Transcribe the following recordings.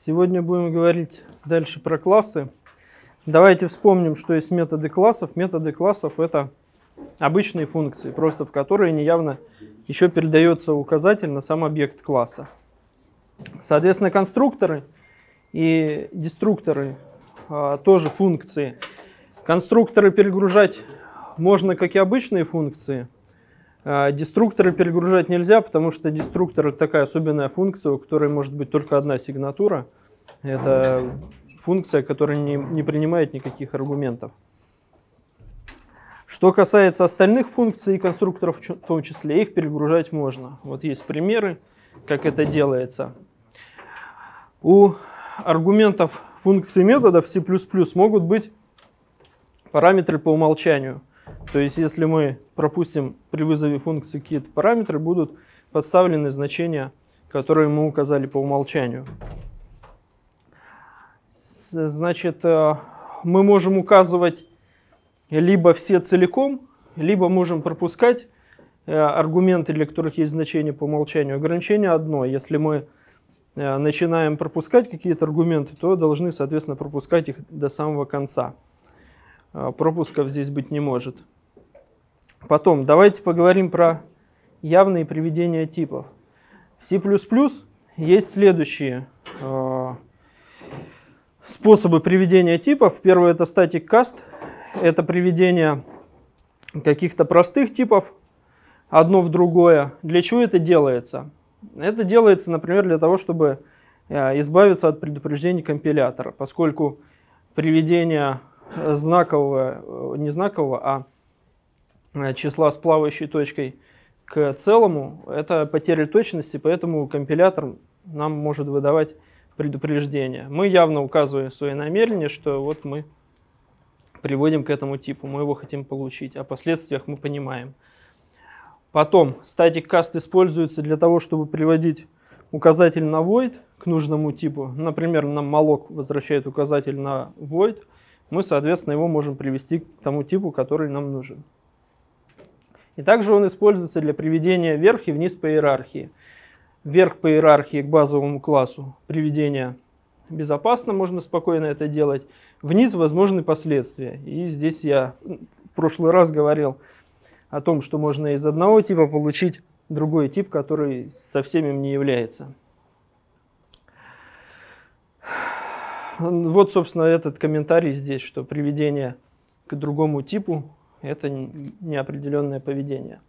Сегодня будем говорить дальше про классы. Давайте вспомним, что есть методы классов. Методы классов – это обычные функции, просто в которые неявно еще передается указатель на сам объект класса. Соответственно, конструкторы и деструкторы а, тоже функции. Конструкторы перегружать можно как и обычные функции – а, деструкторы перегружать нельзя, потому что деструктор это такая особенная функция, у которой может быть только одна сигнатура. Это функция, которая не, не принимает никаких аргументов. Что касается остальных функций и конструкторов в том числе, их перегружать можно. Вот есть примеры, как это делается. У аргументов функций методов C++ могут быть параметры по умолчанию – то есть, если мы пропустим при вызове функции какие-то параметры, будут подставлены значения, которые мы указали по умолчанию. Значит, э, мы можем указывать либо все целиком, либо можем пропускать э, аргументы, для которых есть значение по умолчанию. Ограничение одно. Если мы э, начинаем пропускать какие-то аргументы, то должны, соответственно, пропускать их до самого конца. А, пропусков здесь быть не может. Потом, давайте поговорим про явные приведения типов. В C++ есть следующие э, способы приведения типов. Первый это static cast. Это приведение каких-то простых типов одно в другое. Для чего это делается? Это делается, например, для того, чтобы а, избавиться от предупреждений компилятора, поскольку приведение знакового, не знакового, а э, числа с плавающей точкой к целому, это потеря точности, поэтому компилятор нам может выдавать предупреждение. Мы явно указываем свои намерения, что вот мы приводим к этому типу, мы его хотим получить, о последствиях мы понимаем. Потом, static cast используется для того, чтобы приводить указатель на void к нужному типу. Например, нам malloc возвращает указатель на void – мы, соответственно, его можем привести к тому типу, который нам нужен. И также он используется для приведения вверх и вниз по иерархии. Вверх по иерархии к базовому классу приведение безопасно, можно спокойно это делать. Вниз возможны последствия. И здесь я в прошлый раз говорил о том, что можно из одного типа получить другой тип, который совсем им не является. Ну, вот, собственно, этот комментарий здесь, что приведение к другому типу – это неопределенное поведение.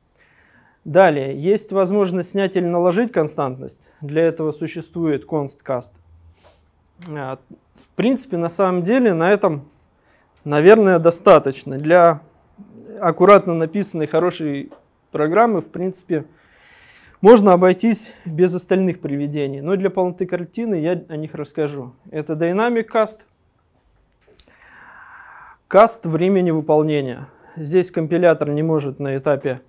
Далее, есть возможность снять или наложить константность. Для этого существует constcast. А, в принципе, на самом деле, на этом, наверное, достаточно. Для аккуратно написанной хорошей программы, в принципе, можно обойтись без остальных приведений, но для полноты картины я о них расскажу. Это Dynamic Cast, Каст времени выполнения. Здесь компилятор не может на этапе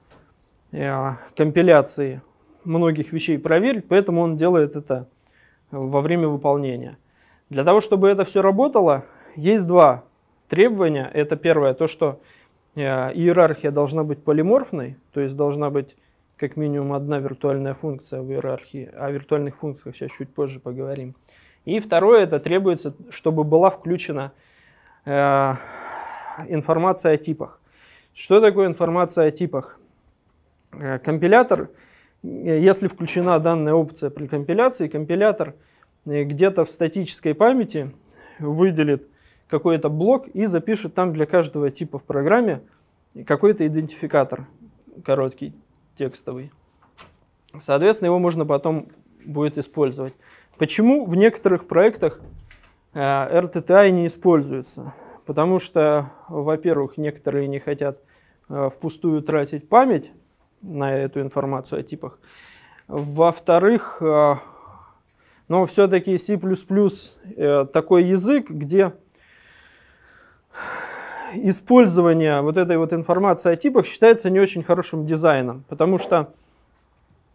э, компиляции многих вещей проверить, поэтому он делает это во время выполнения. Для того, чтобы это все работало, есть два требования. Это первое, то, что э, иерархия должна быть полиморфной, то есть должна быть как минимум одна виртуальная функция в иерархии. О виртуальных функциях сейчас чуть позже поговорим. И второе, это требуется, чтобы была включена э, информация о типах. Что такое информация о типах? Э, компилятор, э, если включена данная опция при компиляции, компилятор э, где-то в статической памяти выделит какой-то блок и запишет там для каждого типа в программе какой-то идентификатор короткий текстовый. Соответственно, его можно потом будет использовать. Почему в некоторых проектах RTTI э, не используется? Потому что, во-первых, некоторые не хотят э, впустую тратить память на эту информацию о типах. Во-вторых, э, но все-таки C++ такой язык, где использование вот этой вот информации о типах считается не очень хорошим дизайном, потому что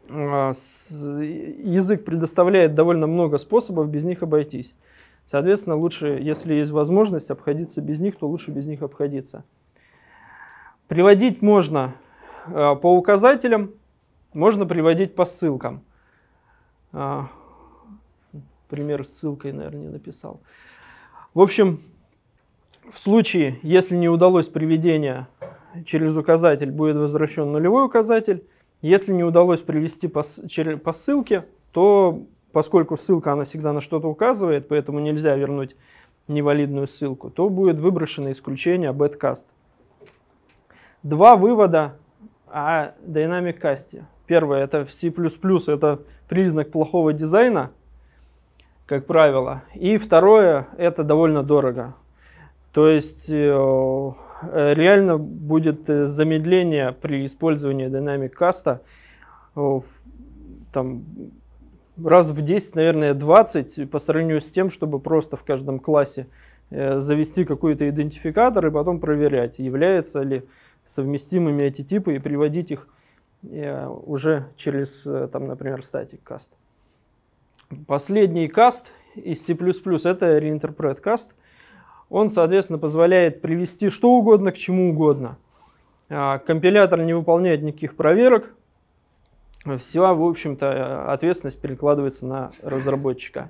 а, язык предоставляет довольно много способов без них обойтись. Соответственно, лучше, если есть возможность обходиться без них, то лучше без них обходиться. Приводить можно а, по указателям, можно приводить по ссылкам. А, пример с ссылкой, наверное, не написал. В общем, в случае, если не удалось приведение через указатель, будет возвращен нулевой указатель. Если не удалось привести по, ссылке, то поскольку ссылка она всегда на что-то указывает, поэтому нельзя вернуть невалидную ссылку, то будет выброшено исключение BadCast. Два вывода о Dynamic Cast. Первое, это в C++ это признак плохого дизайна, как правило. И второе, это довольно дорого. То есть э, реально будет э, замедление при использовании динамик каста э, там, раз в 10, наверное, 20 по сравнению с тем, чтобы просто в каждом классе завести какой-то идентификатор и потом проверять, являются ли совместимыми эти типы и приводить их уже через, там, например, static каст. Последний каст из C++ это reinterpret каст – он, соответственно, позволяет привести что угодно к чему угодно. А, компилятор не выполняет никаких проверок, вся, в общем-то, ответственность перекладывается на разработчика.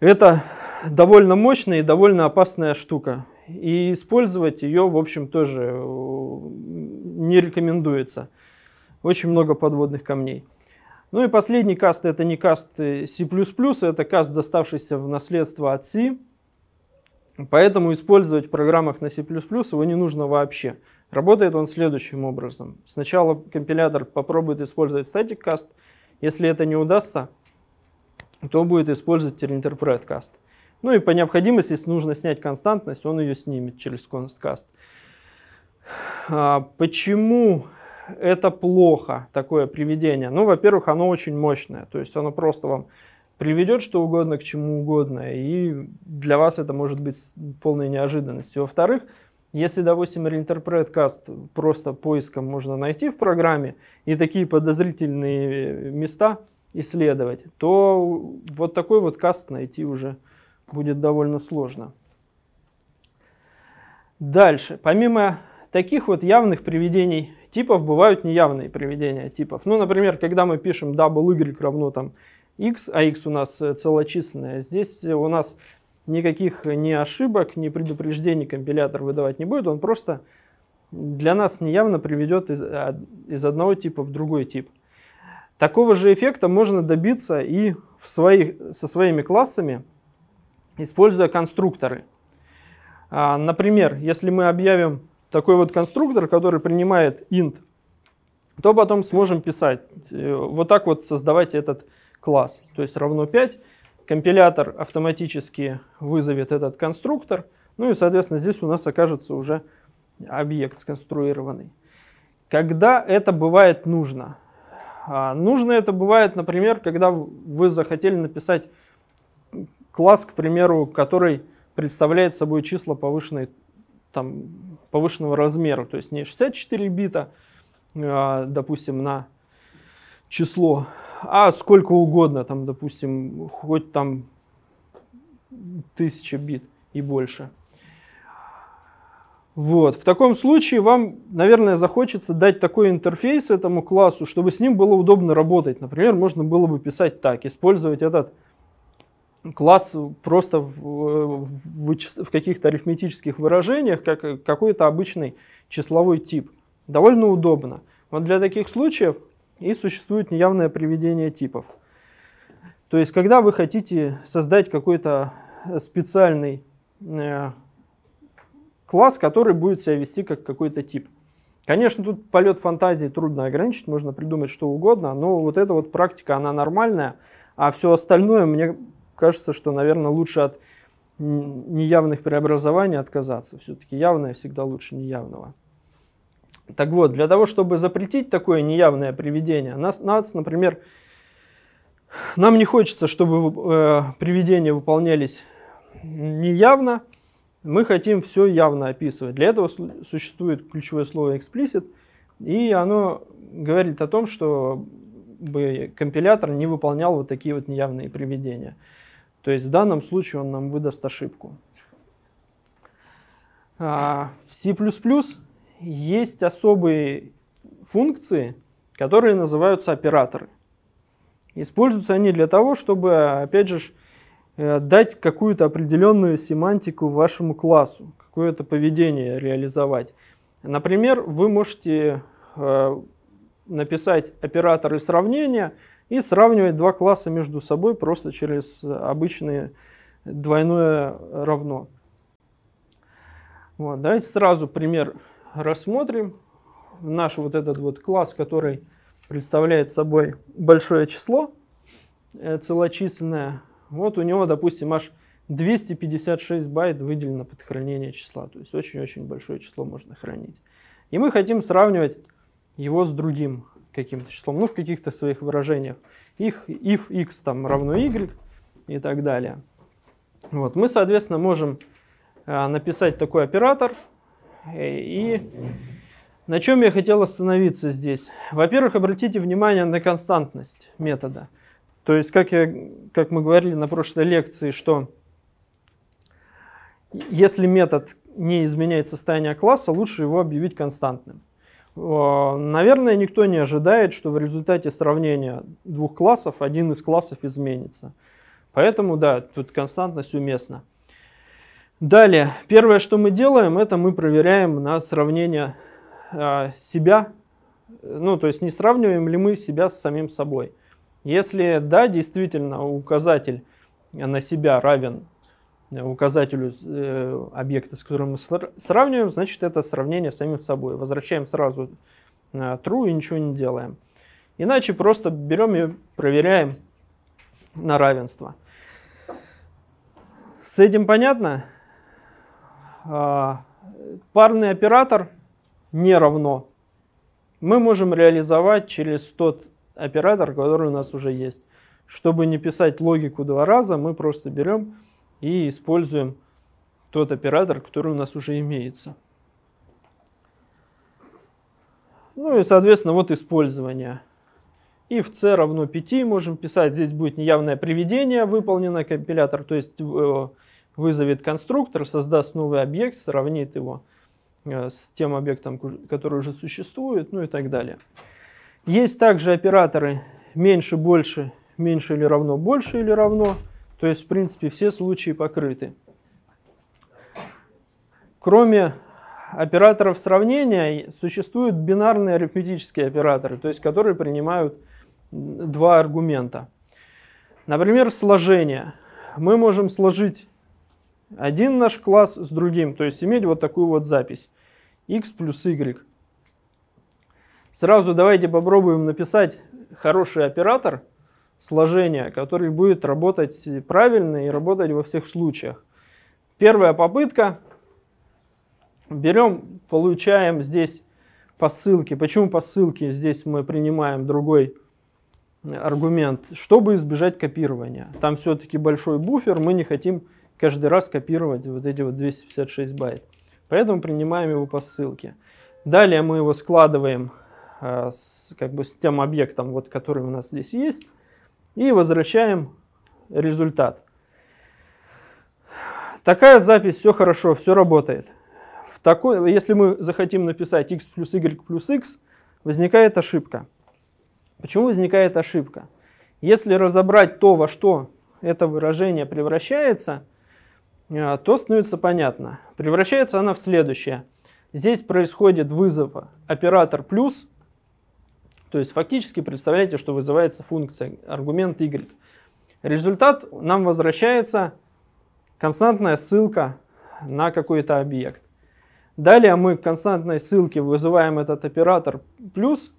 Это довольно мощная и довольно опасная штука. И использовать ее, в общем, тоже э, не рекомендуется. Очень много подводных камней. Ну и последний каст это не каст э, C++, это каст, доставшийся в наследство от C. Поэтому использовать в программах на C++ его не нужно вообще. Работает он следующим образом. Сначала компилятор попробует использовать static cast. Если это не удастся, то будет использовать interpret cast. Ну и по необходимости, если нужно снять константность, он ее снимет через const cast. А почему это плохо, такое приведение. Ну, во-первых, оно очень мощное, то есть оно просто вам приведет что угодно к чему угодно, и для вас это может быть полной неожиданностью. Во-вторых, если, допустим, reinterpret cast просто поиском можно найти в программе и такие подозрительные э, места исследовать, то вот такой вот каст найти уже будет довольно сложно. Дальше, помимо таких вот явных приведений типов бывают неявные приведения типов. Ну, например, когда мы пишем double y равно там x, а x у нас э, целочисленное, а здесь э, у нас никаких э, ни ошибок, ни предупреждений компилятор выдавать не будет, он просто для нас неявно приведет из, а, из одного типа в другой тип. Такого же эффекта можно добиться и в своих, со своими классами, используя конструкторы. А, например, если мы объявим такой вот конструктор, который принимает int, то потом сможем писать. Э, вот так вот создавать этот класс. То есть равно 5. Компилятор автоматически вызовет этот конструктор. Ну и, соответственно, здесь у нас окажется уже объект сконструированный. Когда это бывает нужно? А, нужно это бывает, например, когда вы захотели написать класс, к примеру, который представляет собой числа повышенной там, повышенного размера, то есть не 64 бита, э, допустим, на число, а сколько угодно, там, допустим, хоть там тысяча бит и больше. Вот. В таком случае вам, наверное, захочется дать такой интерфейс этому классу, чтобы с ним было удобно работать. Например, можно было бы писать так, использовать этот класс просто в, в, в каких-то арифметических выражениях, как какой-то обычный числовой тип. Довольно удобно. Вот для таких случаев и существует неявное приведение типов. То есть, когда вы хотите создать какой-то специальный э, класс, который будет себя вести как какой-то тип. Конечно, тут полет фантазии трудно ограничить, можно придумать что угодно, но вот эта вот практика, она нормальная, а все остальное мне кажется, что, наверное, лучше от неявных преобразований отказаться. Все-таки явное всегда лучше неявного. Так вот, для того, чтобы запретить такое неявное привидение, нас, нас например, нам не хочется, чтобы э, привидения выполнялись неявно, мы хотим все явно описывать. Для этого существует ключевое слово explicit, и оно говорит о том, что бы компилятор не выполнял вот такие вот неявные приведения. То есть в данном случае он нам выдаст ошибку. А, в C++ есть особые функции, которые называются операторы. Используются они для того, чтобы, опять же, э, дать какую-то определенную семантику вашему классу, какое-то поведение реализовать. Например, вы можете э, написать операторы сравнения – и сравнивать два класса между собой просто через обычное двойное равно. Вот, давайте сразу пример рассмотрим. Наш вот этот вот класс, который представляет собой большое число э, целочисленное, вот у него, допустим, аж 256 байт выделено под хранение числа. То есть очень-очень большое число можно хранить. И мы хотим сравнивать его с другим каким-то числом, ну, в каких-то своих выражениях. Их if x там равно y и так далее. Вот. Мы, соответственно, можем а, написать такой оператор. И на чем я хотел остановиться здесь? Во-первых, обратите внимание на константность метода. То есть, как, я, как мы говорили на прошлой лекции, что если метод не изменяет состояние класса, лучше его объявить константным. Наверное, никто не ожидает, что в результате сравнения двух классов один из классов изменится. Поэтому, да, тут константность уместна. Далее, первое, что мы делаем, это мы проверяем на сравнение а, себя, ну, то есть не сравниваем ли мы себя с самим собой. Если да, действительно, указатель на себя равен указателю э, объекта, с которым мы сравниваем, значит это сравнение с самим собой. Возвращаем сразу true и ничего не делаем. Иначе просто берем и проверяем на равенство. С этим понятно? А, парный оператор не равно. Мы можем реализовать через тот оператор, который у нас уже есть. Чтобы не писать логику два раза, мы просто берем и используем тот оператор, который у нас уже имеется. Ну и, соответственно, вот использование. И в c равно 5 можем писать, здесь будет неявное приведение, выполнено компилятор, то есть э, вызовет конструктор, создаст новый объект, сравнит его э, с тем объектом, который уже существует, ну и так далее. Есть также операторы меньше, больше, меньше или равно, больше или равно. То есть, в принципе, все случаи покрыты. Кроме операторов сравнения, существуют бинарные арифметические операторы, то есть, которые принимают два аргумента. Например, сложение. Мы можем сложить один наш класс с другим, то есть иметь вот такую вот запись. x плюс y. Сразу давайте попробуем написать хороший оператор, сложения, который будет работать правильно и работать во всех случаях. Первая попытка. Берем, получаем здесь посылки. Почему посылки Здесь мы принимаем другой э, аргумент, чтобы избежать копирования. Там все-таки большой буфер, мы не хотим каждый раз копировать вот эти вот 256 байт. Поэтому принимаем его посылки. Далее мы его складываем э, с, как бы с тем объектом, вот, который у нас здесь есть и возвращаем результат. Такая запись, все хорошо, все работает. В такой, если мы захотим написать x плюс y плюс x, возникает ошибка. Почему возникает ошибка? Если разобрать то, во что это выражение превращается, э, то становится понятно. Превращается она в следующее. Здесь происходит вызов оператор плюс, то есть фактически представляете, что вызывается функция аргумент y. Результат нам возвращается константная ссылка на какой-то объект. Далее мы к константной ссылке вызываем этот оператор плюс,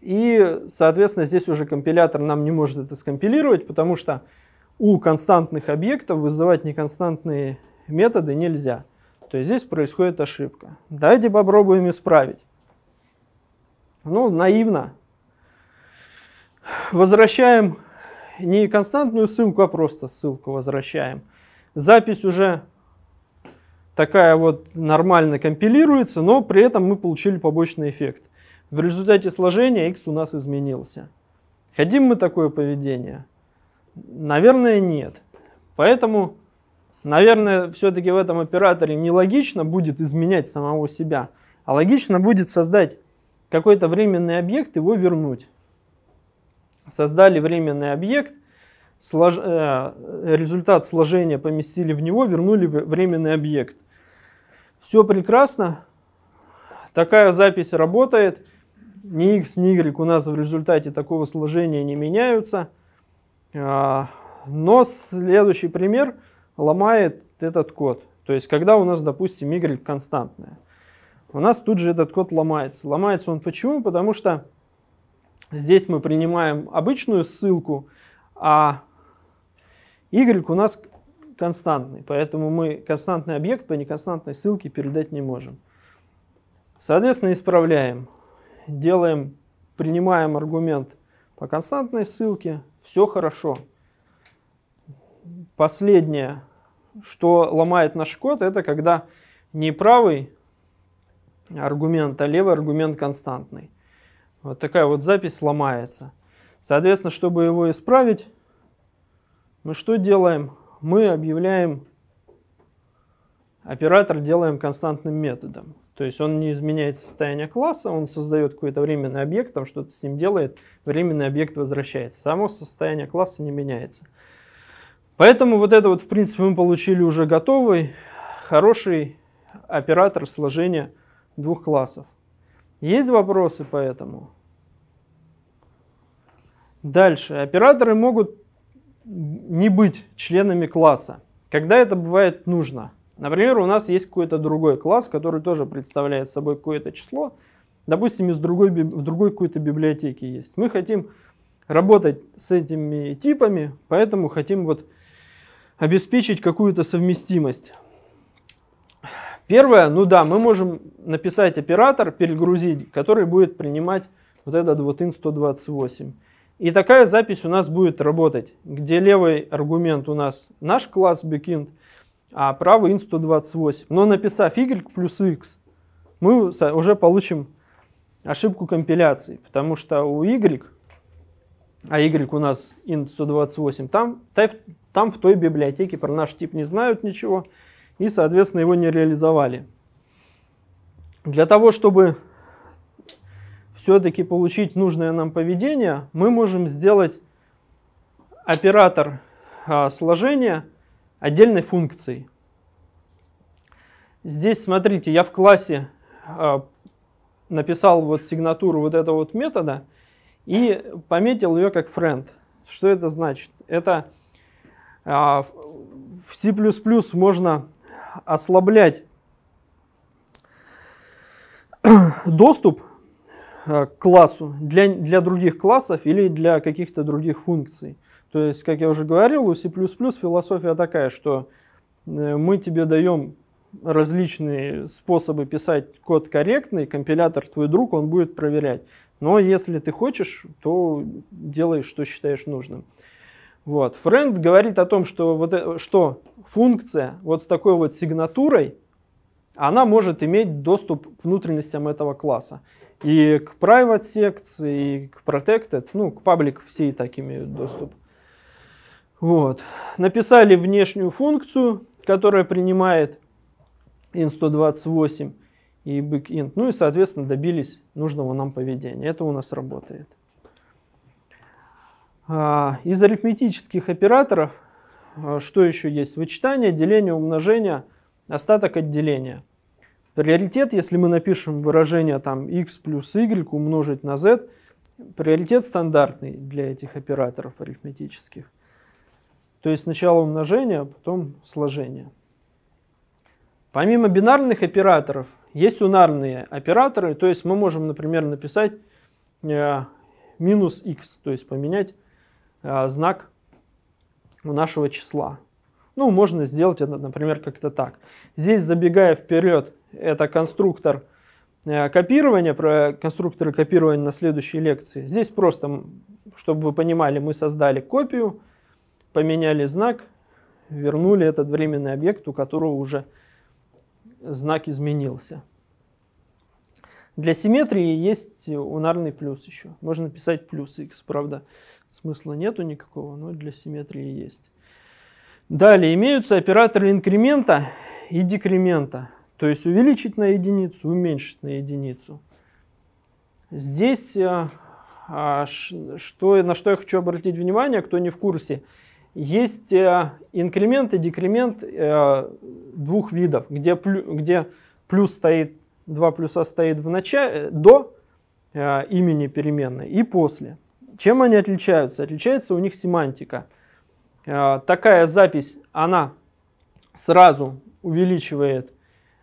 и, соответственно, здесь уже компилятор нам не может это скомпилировать, потому что у константных объектов вызывать неконстантные методы нельзя. То есть здесь происходит ошибка. Давайте попробуем исправить. Ну, наивно. Возвращаем не константную ссылку, а просто ссылку возвращаем. Запись уже такая вот нормально компилируется, но при этом мы получили побочный эффект. В результате сложения x у нас изменился. Хотим мы такое поведение? Наверное, нет. Поэтому, наверное, все-таки в этом операторе нелогично будет изменять самого себя, а логично будет создать какой-то временный объект, его вернуть. Создали временный объект, слож... Э, результат сложения поместили в него, вернули временный объект. Все прекрасно. Такая запись работает. Ни x, ни y у нас в результате такого сложения не меняются. А, но следующий пример ломает этот код. То есть, когда у нас, допустим, y константная у нас тут же этот код ломается. Ломается он почему? Потому что здесь мы принимаем обычную ссылку, а y у нас константный, поэтому мы константный объект по неконстантной ссылке передать не можем. Соответственно, исправляем. Делаем, принимаем аргумент по константной ссылке. Все хорошо. Последнее, что ломает наш код, это когда неправый аргумента левый, аргумент константный. Вот такая вот запись ломается. Соответственно, чтобы его исправить, мы что делаем? Мы объявляем, оператор делаем константным методом. То есть он не изменяет состояние класса, он создает какой-то временный объект, там что-то с ним делает, временный объект возвращается. Само состояние класса не меняется. Поэтому вот это вот, в принципе, мы получили уже готовый, хороший оператор сложения двух классов. Есть вопросы по этому? Дальше. Операторы могут не быть членами класса, когда это бывает нужно. Например, у нас есть какой-то другой класс, который тоже представляет собой какое-то число. Допустим, из другой, в другой какой-то библиотеки есть. Мы хотим работать с этими типами, поэтому хотим вот обеспечить какую-то совместимость. Первое, ну да, мы можем написать оператор, перегрузить, который будет принимать вот этот вот IN128. И такая запись у нас будет работать, где левый аргумент у нас наш класс бекинд, а правый IN128. Но написав Y плюс X, мы уже получим ошибку компиляции, потому что у Y, а Y у нас IN128, там, там в той библиотеке про наш тип не знают ничего, и, соответственно, его не реализовали. Для того, чтобы все-таки получить нужное нам поведение, мы можем сделать оператор а, сложения отдельной функцией. Здесь, смотрите, я в классе а, написал вот сигнатуру вот этого вот метода и пометил ее как friend. Что это значит? Это а, в C++ можно ослаблять доступ э, к классу для, для других классов или для каких-то других функций. То есть, как я уже говорил, у C++ философия такая, что э, мы тебе даем различные способы писать код корректный, компилятор твой друг, он будет проверять. Но если ты хочешь, то делай, что считаешь нужным. Вот. Френд говорит о том, что, вот, э, что функция вот с такой вот сигнатурой, она может иметь доступ к внутренностям этого класса. И к private секции, и к protected, ну, к public все и так имеют доступ. Вот. Написали внешнюю функцию, которая принимает int 128 и backend. Ну и, соответственно, добились нужного нам поведения. Это у нас работает. А, из арифметических операторов а, что еще есть? Вычитание, деление, умножение, остаток от деления. Приоритет, если мы напишем выражение там x плюс y умножить на z, приоритет стандартный для этих операторов арифметических. То есть сначала умножение, а потом сложение. Помимо бинарных операторов, есть унарные операторы, то есть мы можем, например, написать э, минус x, то есть поменять Э, знак нашего числа. Ну, можно сделать это, например, как-то так. Здесь, забегая вперед, это конструктор э, копирования, про конструкторы копирования на следующей лекции. Здесь просто, чтобы вы понимали, мы создали копию, поменяли знак, вернули этот временный объект, у которого уже знак изменился. Для симметрии есть унарный плюс еще. Можно писать плюс x, правда смысла нету никакого, но для симметрии есть. Далее имеются операторы инкремента и декремента, то есть увеличить на единицу, уменьшить на единицу. Здесь э, а, что, на что я хочу обратить внимание, кто не в курсе, есть э, инкремент и декремент э, двух видов, где, где плюс стоит, два плюса стоит в начале, до имени переменной и после. Чем они отличаются? Отличается у них семантика. Э, такая запись, она сразу увеличивает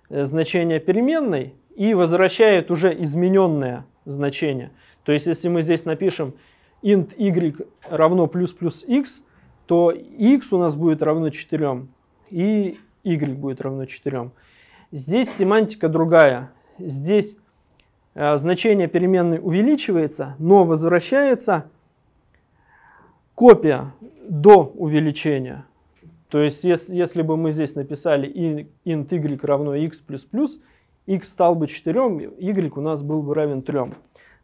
э, значение переменной и возвращает уже измененное значение. То есть, если мы здесь напишем int y равно плюс плюс x, то x у нас будет равно 4, и y будет равно 4. Здесь семантика другая. Здесь Э, значение переменной увеличивается, но возвращается копия до увеличения. То есть, если, если бы мы здесь написали int y равно x++, x стал бы 4, y у нас был бы равен 3.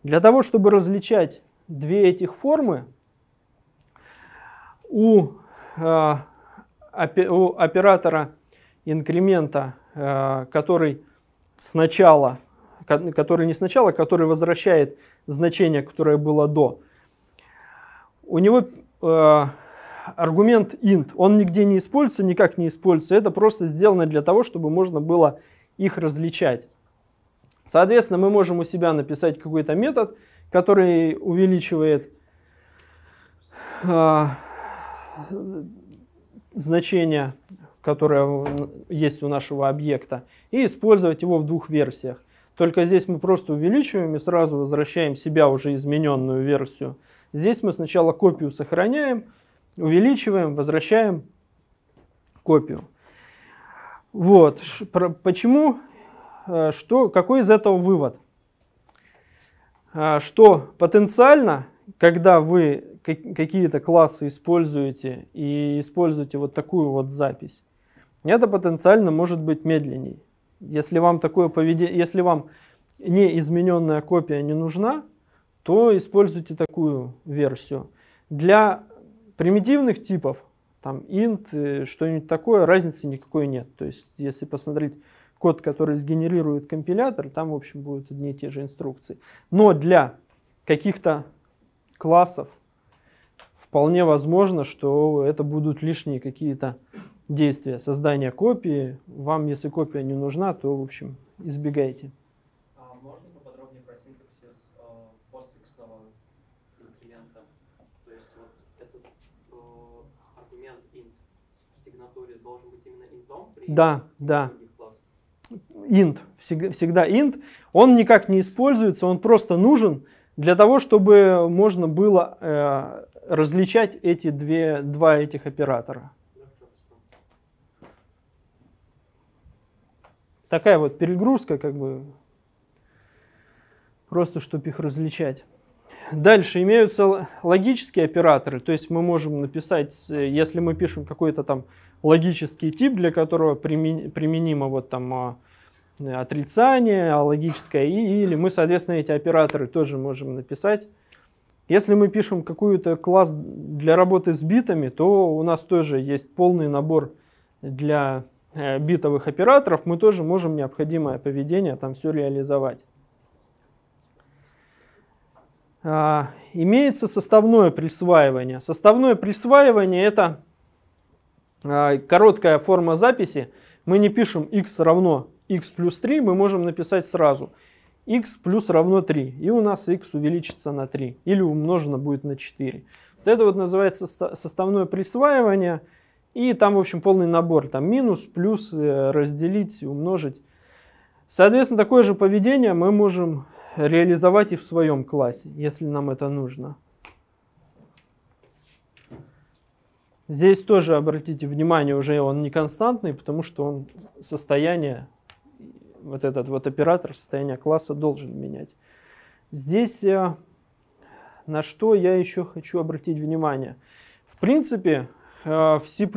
Для того, чтобы различать две этих формы, у, э, у оператора инкремента, э, который сначала который не сначала, а который возвращает значение, которое было до. У него э, аргумент int, он нигде не используется, никак не используется. Это просто сделано для того, чтобы можно было их различать. Соответственно, мы можем у себя написать какой-то метод, который увеличивает э, значение, которое есть у нашего объекта, и использовать его в двух версиях. Только здесь мы просто увеличиваем и сразу возвращаем себя уже измененную версию. Здесь мы сначала копию сохраняем, увеличиваем, возвращаем копию. Вот, почему, э, что, какой из этого вывод? А, что потенциально, когда вы какие-то классы используете и используете вот такую вот запись, это потенциально может быть медленней. Если вам такое поведение, если вам неизмененная копия не нужна, то используйте такую версию. Для примитивных типов, там int, э, что-нибудь такое, разницы никакой нет. То есть, если посмотреть код, который сгенерирует компилятор, там, в общем, будут одни и те же инструкции. Но для каких-то классов вполне возможно, что это будут лишние какие-то действия создания копии. Вам, если копия не нужна, то, в общем, избегайте. А э, э, да, да. Int, всегда int. Он никак не используется, он просто нужен для того, чтобы можно было э, различать эти две, два этих оператора. такая вот перегрузка, как бы, просто чтобы их различать. Дальше имеются логические операторы, то есть мы можем написать, если мы пишем какой-то там логический тип, для которого применимо вот там а, отрицание, а, логическое и, или мы, соответственно, эти операторы тоже можем написать. Если мы пишем какую-то класс для работы с битами, то у нас тоже есть полный набор для Э, битовых операторов, мы тоже можем необходимое поведение там все реализовать. А, имеется составное присваивание. Составное присваивание это а, короткая форма записи. Мы не пишем x равно x плюс 3, мы можем написать сразу x плюс равно 3, и у нас x увеличится на 3, или умножено будет на 4. Вот это вот называется составное присваивание – и там, в общем, полный набор. Там минус, плюс, э, разделить, умножить. Соответственно, такое же поведение мы можем реализовать и в своем классе, если нам это нужно. Здесь тоже обратите внимание, уже он не константный, потому что он состояние, вот этот вот оператор состояния класса должен менять. Здесь э, на что я еще хочу обратить внимание. В принципе, Э, в C++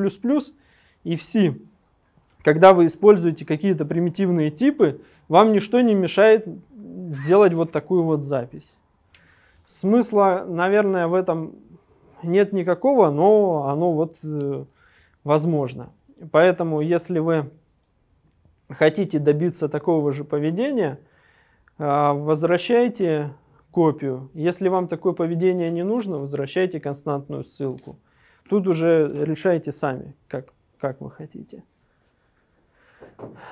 и в C. Когда вы используете какие-то примитивные типы, вам ничто не мешает сделать вот такую вот запись. Смысла, наверное, в этом нет никакого, но оно вот э, возможно. Поэтому, если вы хотите добиться такого же поведения, э, возвращайте копию. Если вам такое поведение не нужно, возвращайте константную ссылку. Тут уже решайте сами, как, как вы хотите.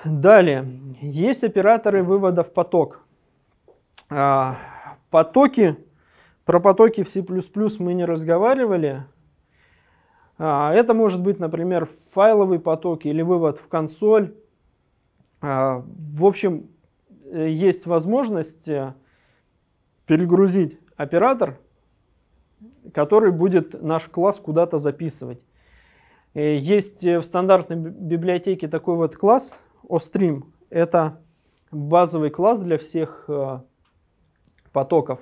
Далее, есть операторы вывода в поток. А, потоки, про потоки в C++ мы не разговаривали. А, это может быть, например, файловый поток или вывод в консоль. А, в общем, э, есть возможность э, перегрузить оператор который будет наш класс куда-то записывать. Э, есть э, в стандартной библиотеке такой вот класс OStream. Это базовый класс для всех э, потоков.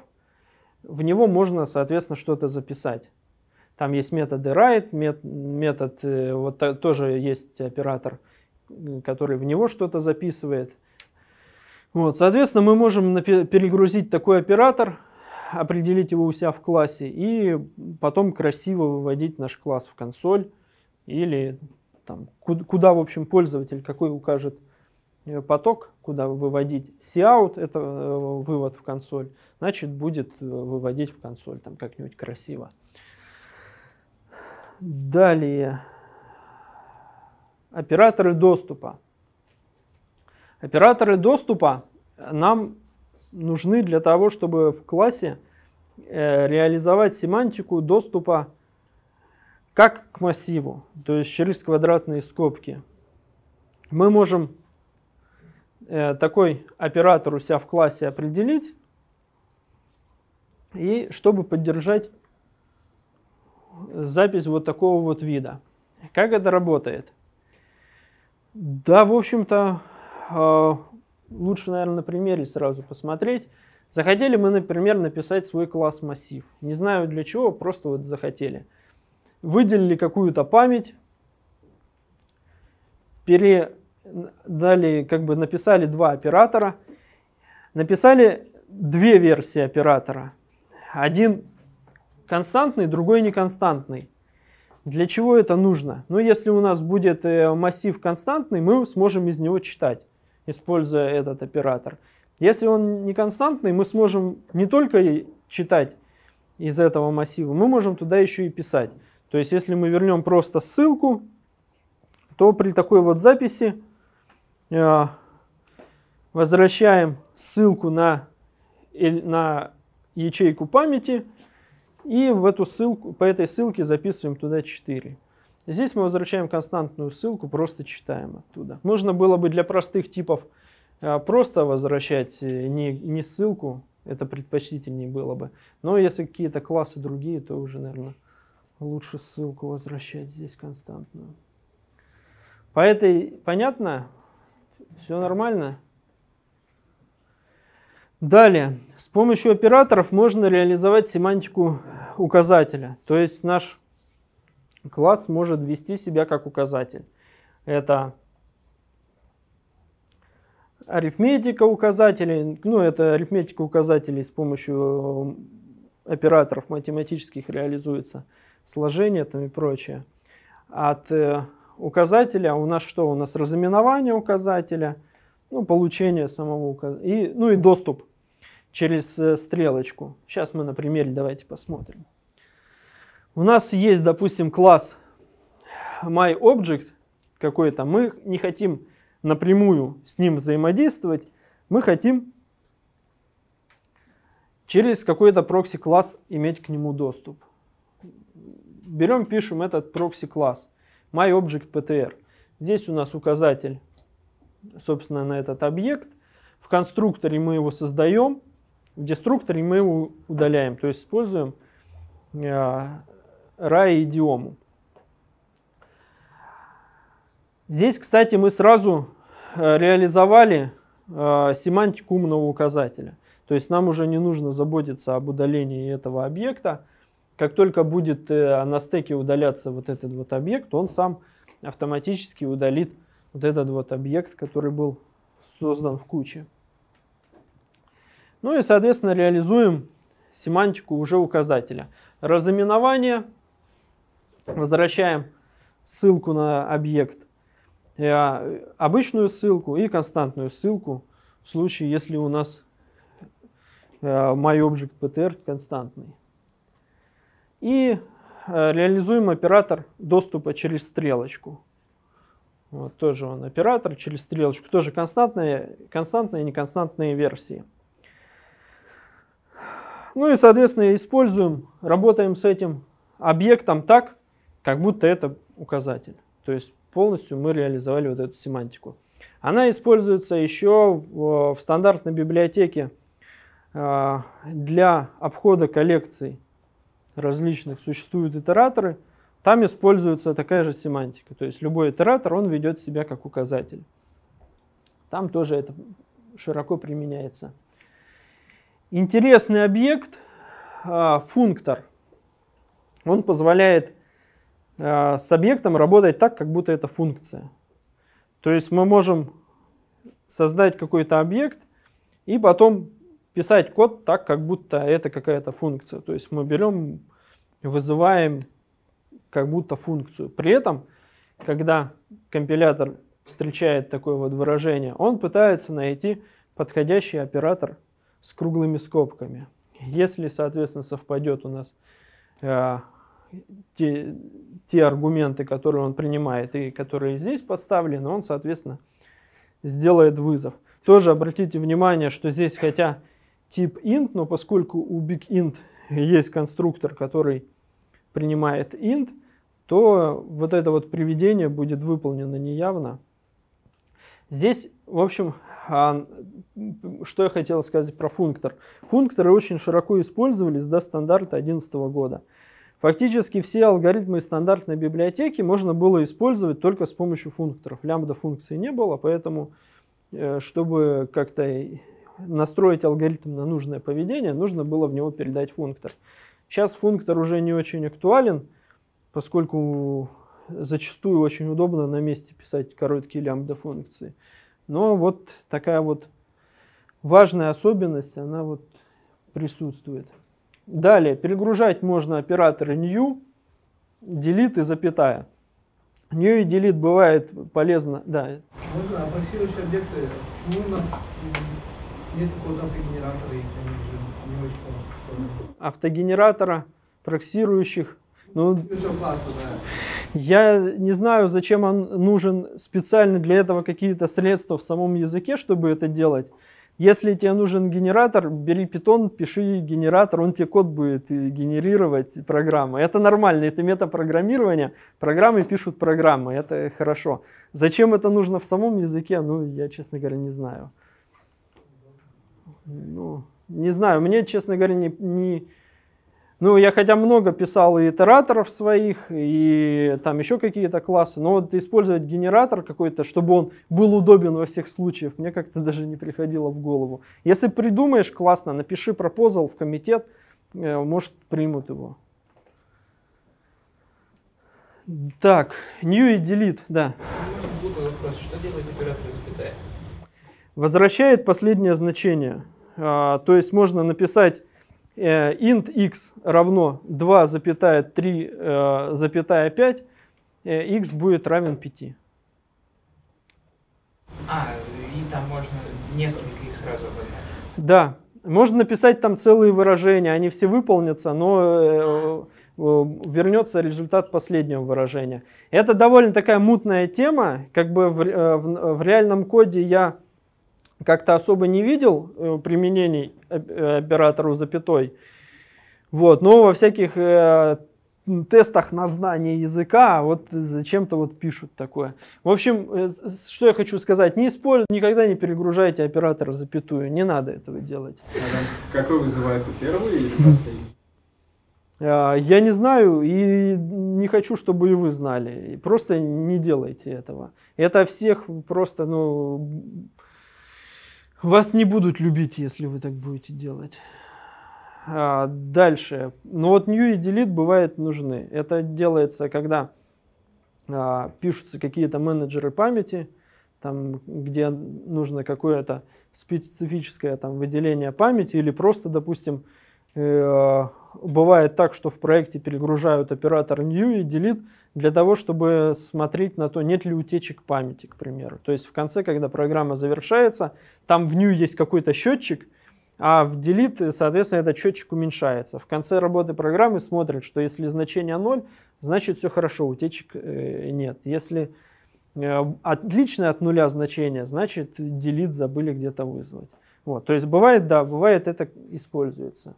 В него можно, соответственно, что-то записать. Там есть методы write, мет, метод, вот тоже есть оператор, который в него что-то записывает. Вот, соответственно, мы можем перегрузить такой оператор определить его у себя в классе и потом красиво выводить наш класс в консоль или там, куда, куда в общем, пользователь, какой укажет э, поток, куда выводить cout, это э, вывод в консоль, значит, будет э, выводить в консоль там как-нибудь красиво. Далее. Операторы доступа. Операторы доступа нам нужны для того, чтобы в классе э, реализовать семантику доступа как к массиву, то есть через квадратные скобки. Мы можем э, такой оператор у себя в классе определить, и чтобы поддержать запись вот такого вот вида. Как это работает? Да, в общем-то, э, лучше, наверное, на примере сразу посмотреть. Захотели мы, например, написать свой класс-массив. Не знаю для чего, просто вот захотели. Выделили какую-то память, передали, как бы написали два оператора, написали две версии оператора. Один константный, другой неконстантный. Для чего это нужно? Ну, если у нас будет э, массив константный, мы сможем из него читать используя этот оператор. Если он не константный, мы сможем не только читать из этого массива, мы можем туда еще и писать. То есть, если мы вернем просто ссылку, то при такой вот записи э, возвращаем ссылку на, на ячейку памяти и в эту ссылку, по этой ссылке записываем туда 4. Здесь мы возвращаем константную ссылку, просто читаем оттуда. Можно было бы для простых типов э, просто возвращать э, не, не ссылку, это предпочтительнее было бы. Но если какие-то классы другие, то уже, наверное, лучше ссылку возвращать здесь константную. По этой понятно? Все нормально? Далее. С помощью операторов можно реализовать семантику указателя. То есть наш класс может вести себя как указатель. Это арифметика указателей, ну это арифметика указателей с помощью э, операторов математических реализуется, сложение там и прочее. От э, указателя у нас что? У нас разыменование указателя, ну получение самого указателя, и, ну и доступ через э, стрелочку. Сейчас мы на примере давайте посмотрим. У нас есть, допустим, класс MyObject какой-то. Мы не хотим напрямую с ним взаимодействовать. Мы хотим через какой-то прокси-класс иметь к нему доступ. Берем, пишем этот прокси-класс myObjectPTR. Здесь у нас указатель, собственно, на этот объект. В конструкторе мы его создаем, в деструкторе мы его удаляем, то есть используем э, рая идиому. Здесь, кстати, мы сразу э, реализовали э, семантику умного указателя. То есть нам уже не нужно заботиться об удалении этого объекта. Как только будет э, на стеке удаляться вот этот вот объект, он сам автоматически удалит вот этот вот объект, который был создан в куче. Ну и, соответственно, реализуем семантику уже указателя. Разыменование – Возвращаем ссылку на объект, э, обычную ссылку и константную ссылку в случае, если у нас э, myObjectPTR константный. И э, реализуем оператор доступа через стрелочку. Вот тоже он оператор через стрелочку. Тоже константные, константные и неконстантные версии. Ну и, соответственно, используем, работаем с этим объектом так, как будто это указатель. То есть полностью мы реализовали вот эту семантику. Она используется еще в, в стандартной библиотеке э, для обхода коллекций различных. Существуют итераторы, там используется такая же семантика. То есть любой итератор, он ведет себя как указатель. Там тоже это широко применяется. Интересный объект, э, функтор, он позволяет Э, с объектом работать так, как будто это функция. То есть мы можем создать какой-то объект и потом писать код так, как будто это какая-то функция. То есть мы берем, вызываем как будто функцию. При этом, когда компилятор встречает такое вот выражение, он пытается найти подходящий оператор с круглыми скобками. Если, соответственно, совпадет у нас э, те, те аргументы, которые он принимает и которые здесь подставлены, он, соответственно, сделает вызов. Тоже обратите внимание, что здесь хотя тип int, но поскольку у BigInt есть конструктор, который принимает int, то вот это вот приведение будет выполнено неявно. Здесь, в общем, а, что я хотел сказать про функтор. Функторы очень широко использовались до стандарта 2011 года. Фактически все алгоритмы из стандартной библиотеки можно было использовать только с помощью функторов. Лямбда функции не было, поэтому, э, чтобы как-то настроить алгоритм на нужное поведение, нужно было в него передать функтор. Сейчас функтор уже не очень актуален, поскольку зачастую очень удобно на месте писать короткие лямбда функции. Но вот такая вот важная особенность, она вот присутствует. Далее, перегружать можно оператор new, delete и запятая. New и delete бывает полезно, да. Можно, а боксирующие объекты, почему у нас нет какого-то автогенератора, и они же не очень Автогенератора, проксирующих, ну, я не знаю, зачем он нужен специально для этого какие-то средства в самом языке, чтобы это делать. Если тебе нужен генератор, бери Python, пиши генератор, он тебе код будет э, генерировать программы. Это нормально, это метапрограммирование. Программы пишут программы, это хорошо. Зачем это нужно в самом языке, ну, я, честно говоря, не знаю. Ну, не знаю, мне, честно говоря, не, не, ну, я хотя много писал и итераторов своих, и там еще какие-то классы, но вот использовать генератор какой-то, чтобы он был удобен во всех случаях, мне как-то даже не приходило в голову. Если придумаешь, классно, напиши пропозал в комитет, э, может, примут его. Так, new и delete, да. вопрос, что делает оператор запятая? Возвращает последнее значение. А, то есть можно написать Э, int x равно 2,3,5, э, э, x будет равен 5. А, и там можно несколько их сразу обыграть. Да, можно написать там целые выражения, они все выполнятся, но вернется результат последнего выражения. Это довольно такая мутная тема, как бы в, в, в реальном коде я как-то особо не видел э, применений э, оператору запятой. Вот, но во всяких э, тестах на знание языка вот зачем-то вот пишут такое. В общем, что я хочу сказать, не используйте, никогда не перегружайте оператора запятую, не надо этого делать. Какой вызывается первый или последний? А, я не знаю и не хочу, чтобы и вы знали. Просто не делайте этого. Это всех просто, ну, вас не будут любить, если вы так будете делать. А, дальше. Ну вот new и delete бывает нужны. Это делается, когда а, пишутся какие-то менеджеры памяти, там, где нужно какое-то специфическое там, выделение памяти или просто, допустим, э, бывает так, что в проекте перегружают оператор new и delete для того, чтобы смотреть на то, нет ли утечек памяти, к примеру. То есть в конце, когда программа завершается, там в new есть какой-то счетчик, а в delete, соответственно, этот счетчик уменьшается. В конце работы программы смотрят, что если значение 0, значит все хорошо, утечек э, нет. Если э, отличное от нуля значение, значит delete забыли где-то вызвать. Вот. То есть бывает, да, бывает это используется.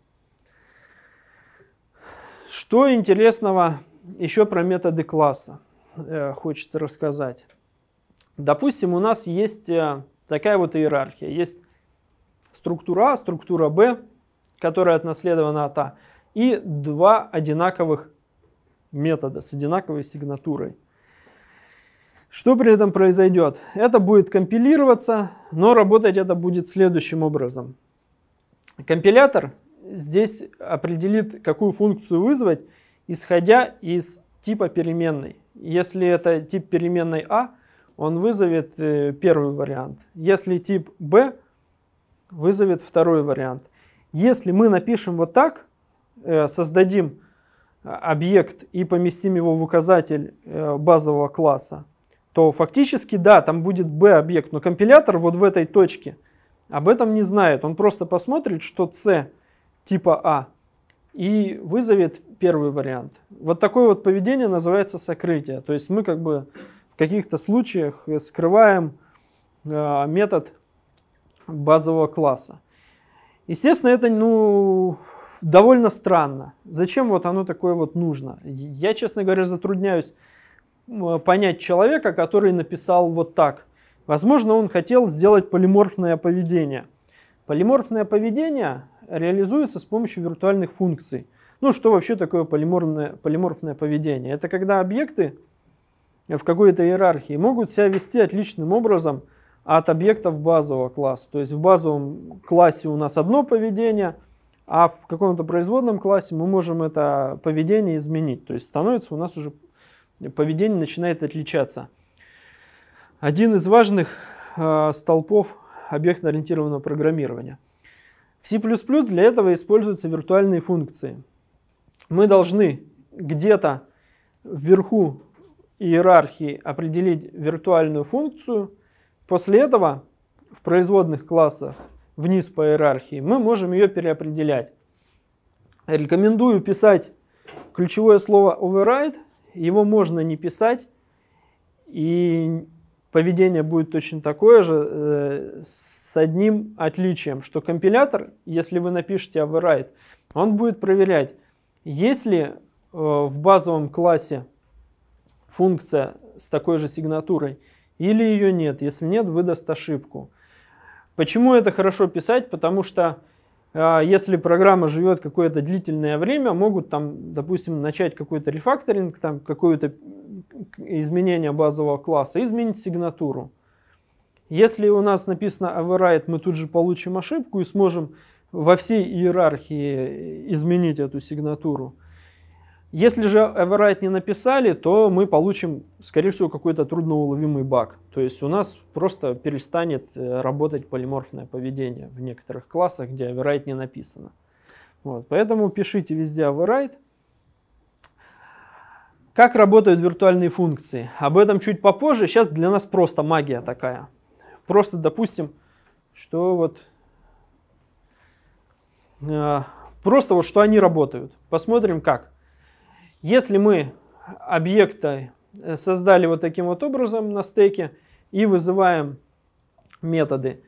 Что интересного еще про методы класса э, хочется рассказать. Допустим, у нас есть э, такая вот иерархия. Есть структура А, структура Б, которая отнаследована от А, и два одинаковых метода с одинаковой сигнатурой. Что при этом произойдет? Это будет компилироваться, но работать это будет следующим образом. Компилятор здесь определит, какую функцию вызвать, исходя из типа переменной. Если это тип переменной А, он вызовет э, первый вариант. Если тип Б, вызовет второй вариант. Если мы напишем вот так, э, создадим э, объект и поместим его в указатель базового класса, то фактически, да, там будет B объект, но компилятор вот в этой точке об этом не знает. Он просто посмотрит, что C типа А и вызовет первый вариант. Вот такое вот поведение называется сокрытие. То есть мы как бы в каких-то случаях скрываем э, метод базового класса. Естественно, это ну, довольно странно. Зачем вот оно такое вот нужно? Я, честно говоря, затрудняюсь понять человека, который написал вот так. Возможно, он хотел сделать полиморфное поведение. Полиморфное поведение реализуется с помощью виртуальных функций. Ну, что вообще такое полиморфное, полиморфное поведение? Это когда объекты в какой-то иерархии могут себя вести отличным образом от объектов базового класса. То есть в базовом классе у нас одно поведение, а в каком-то производном классе мы можем это поведение изменить. То есть становится у нас уже поведение начинает отличаться. Один из важных э, столпов объектно-ориентированного программирования – в C++ для этого используются виртуальные функции. Мы должны где-то вверху иерархии определить виртуальную функцию. После этого в производных классах вниз по иерархии мы можем ее переопределять. Рекомендую писать ключевое слово override. Его можно не писать и поведение будет точно такое же, э, с одним отличием, что компилятор, если вы напишете override, он будет проверять, есть ли э, в базовом классе функция с такой же сигнатурой или ее нет. Если нет, выдаст ошибку. Почему это хорошо писать? Потому что э, если программа живет какое-то длительное время, могут там, допустим, начать какой-то рефакторинг, там какую-то изменения базового класса, изменить сигнатуру. Если у нас написано override, мы тут же получим ошибку и сможем во всей иерархии э, изменить эту сигнатуру. Если же override не написали, то мы получим, скорее всего, какой-то трудноуловимый баг. То есть у нас просто перестанет э, работать полиморфное поведение в некоторых классах, где override не написано. Вот. Поэтому пишите везде override – как работают виртуальные функции? Об этом чуть попозже. Сейчас для нас просто магия такая. Просто допустим, что вот... Э, просто вот, что они работают. Посмотрим как. Если мы объекты э, создали вот таким вот образом на стеке и вызываем методы,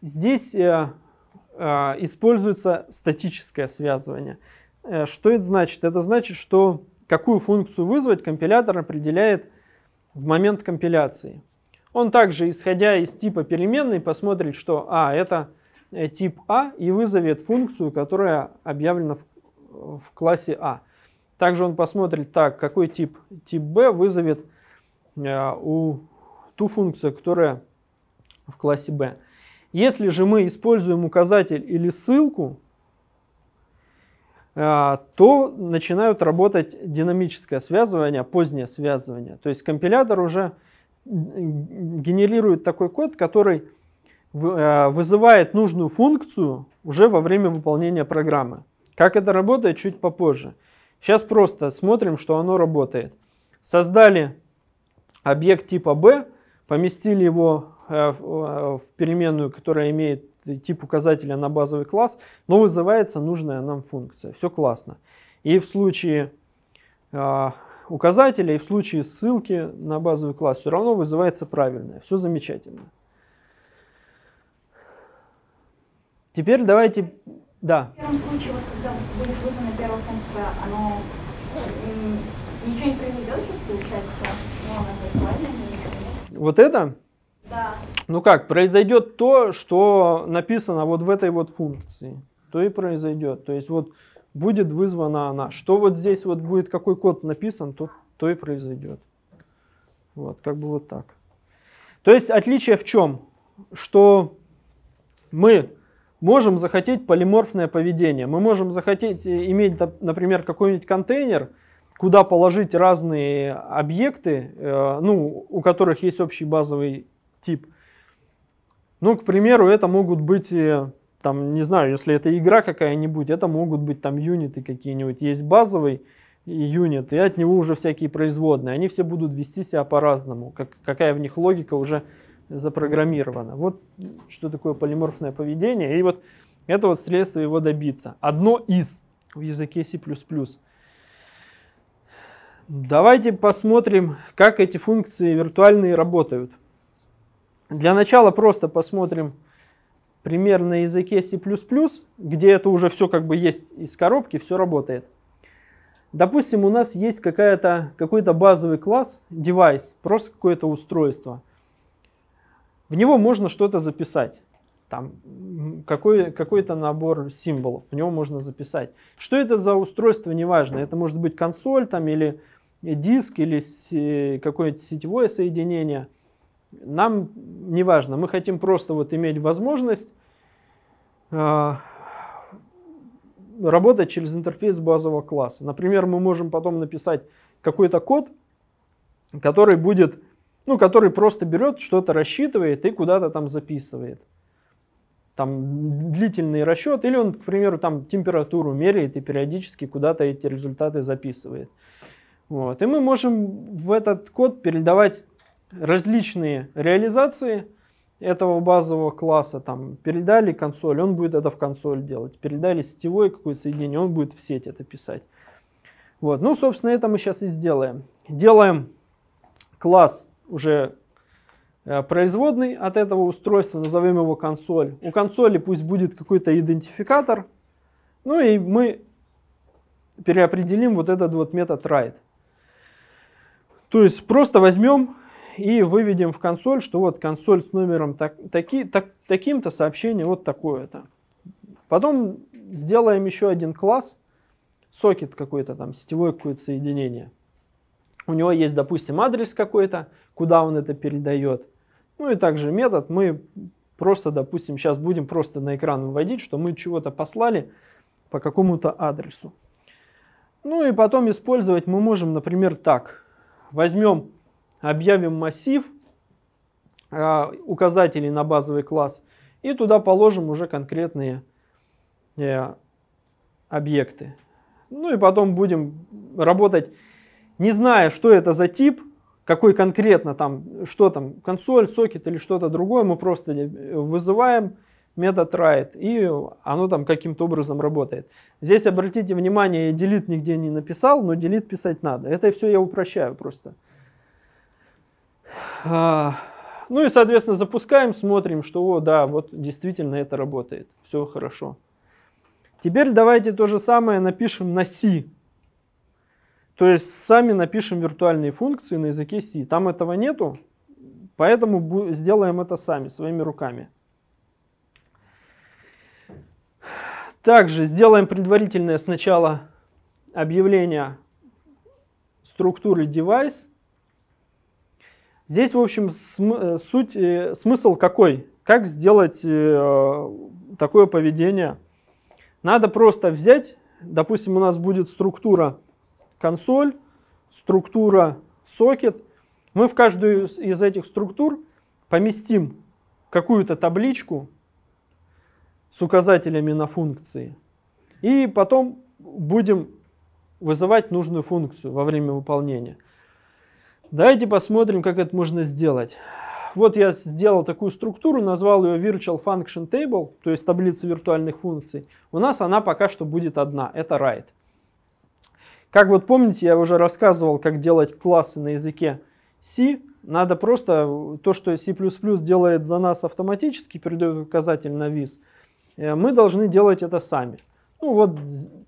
здесь э, э, используется статическое связывание. Э, что это значит? Это значит, что какую функцию вызвать, компилятор определяет в момент компиляции. Он также, исходя из типа переменной, посмотрит, что а, это э, тип а, и вызовет функцию, которая объявлена в, в классе а. Также он посмотрит, так, какой тип, тип b вызовет э, у, ту функцию, которая в классе b. Если же мы используем указатель или ссылку, а, то начинают работать динамическое связывание, позднее связывание. То есть компилятор уже генерирует такой код, который а, вызывает нужную функцию уже во время выполнения программы. Как это работает, чуть попозже. Сейчас просто смотрим, что оно работает. Создали объект типа B, поместили его э, э, в переменную, которая имеет тип указателя на базовый класс, но вызывается нужная нам функция. Все классно. И в случае э, указателя, и в случае ссылки на базовый класс все равно вызывается правильное. Все замечательно. Теперь давайте... Да. В первом случае, вот, когда будет вызвана первая функция, оно ничего не приведет, получается, но ну, она будет правильная? Вот это? Ну как, произойдет то, что написано вот в этой вот функции. То и произойдет. То есть вот будет вызвана она. Что вот здесь вот будет, какой код написан, то, то и произойдет. Вот, как бы вот так. То есть отличие в чем? Что мы можем захотеть полиморфное поведение. Мы можем захотеть э, иметь, например, какой-нибудь контейнер, куда положить разные объекты, э, ну, у которых есть общий базовый тип. Ну, к примеру, это могут быть, э, там, не знаю, если это игра какая-нибудь, это могут быть там юниты какие-нибудь. Есть базовый юнит, и от него уже всякие производные. Они все будут вести себя по-разному, как, какая в них логика уже запрограммирована. Вот что такое полиморфное поведение. И вот это вот средство его добиться. Одно из в языке C++. Давайте посмотрим, как эти функции виртуальные работают. Для начала просто посмотрим пример на языке C++, где это уже все как бы есть из коробки, все работает. Допустим, у нас есть какой-то базовый класс, девайс, просто какое-то устройство. В него можно что-то записать. Там какой, какой-то набор символов в него можно записать. Что это за устройство, неважно. Это может быть консоль там, или диск, или э, какое-то сетевое соединение – нам не важно, мы хотим просто вот иметь возможность э, работать через интерфейс базового класса. Например, мы можем потом написать какой-то код, который будет, ну, который просто берет, что-то рассчитывает и куда-то там записывает. Там длительный расчет, или он, к примеру, там температуру меряет и периодически куда-то эти результаты записывает. Вот. И мы можем в этот код передавать различные реализации этого базового класса, там, передали консоль, он будет это в консоль делать, передали сетевое какое-то соединение, он будет в сеть это писать. Вот, ну, собственно, это мы сейчас и сделаем. Делаем класс уже э, производный от этого устройства, назовем его консоль. У консоли пусть будет какой-то идентификатор, ну и мы переопределим вот этот вот метод write. То есть просто возьмем и выведем в консоль, что вот консоль с номером так, таки, так, таким-то сообщение вот такое-то. Потом сделаем еще один класс, сокет какой-то там, сетевое какое-то соединение. У него есть, допустим, адрес какой-то, куда он это передает. Ну и также метод мы просто, допустим, сейчас будем просто на экран выводить, что мы чего-то послали по какому-то адресу. Ну и потом использовать мы можем, например, так. Возьмем объявим массив а, указателей на базовый класс и туда положим уже конкретные э, объекты. Ну и потом будем работать, не зная, что это за тип, какой конкретно там, что там, консоль, сокет или что-то другое, мы просто э, вызываем метод write, и оно там каким-то образом работает. Здесь обратите внимание, я delete нигде не написал, но delete писать надо. Это все я упрощаю просто. А, ну и, соответственно, запускаем, смотрим, что, о, да, вот действительно это работает, все хорошо. Теперь давайте то же самое напишем на C. То есть сами напишем виртуальные функции на языке C. Там этого нету, поэтому сделаем это сами, своими руками. Также сделаем предварительное сначала объявление структуры device. Здесь, в общем, см, э, суть, э, смысл какой? Как сделать э, такое поведение? Надо просто взять, допустим, у нас будет структура консоль, структура сокет. Мы в каждую из этих структур поместим какую-то табличку с указателями на функции. И потом будем вызывать нужную функцию во время выполнения. Давайте посмотрим, как это можно сделать. Вот я сделал такую структуру, назвал ее Virtual Function Table, то есть таблица виртуальных функций. У нас она пока что будет одна, это right. Как вот помните, я уже рассказывал, как делать классы на языке C. Надо просто э, то, что C++ делает за нас автоматически, передает указатель на виз, э, мы должны делать это сами. Ну вот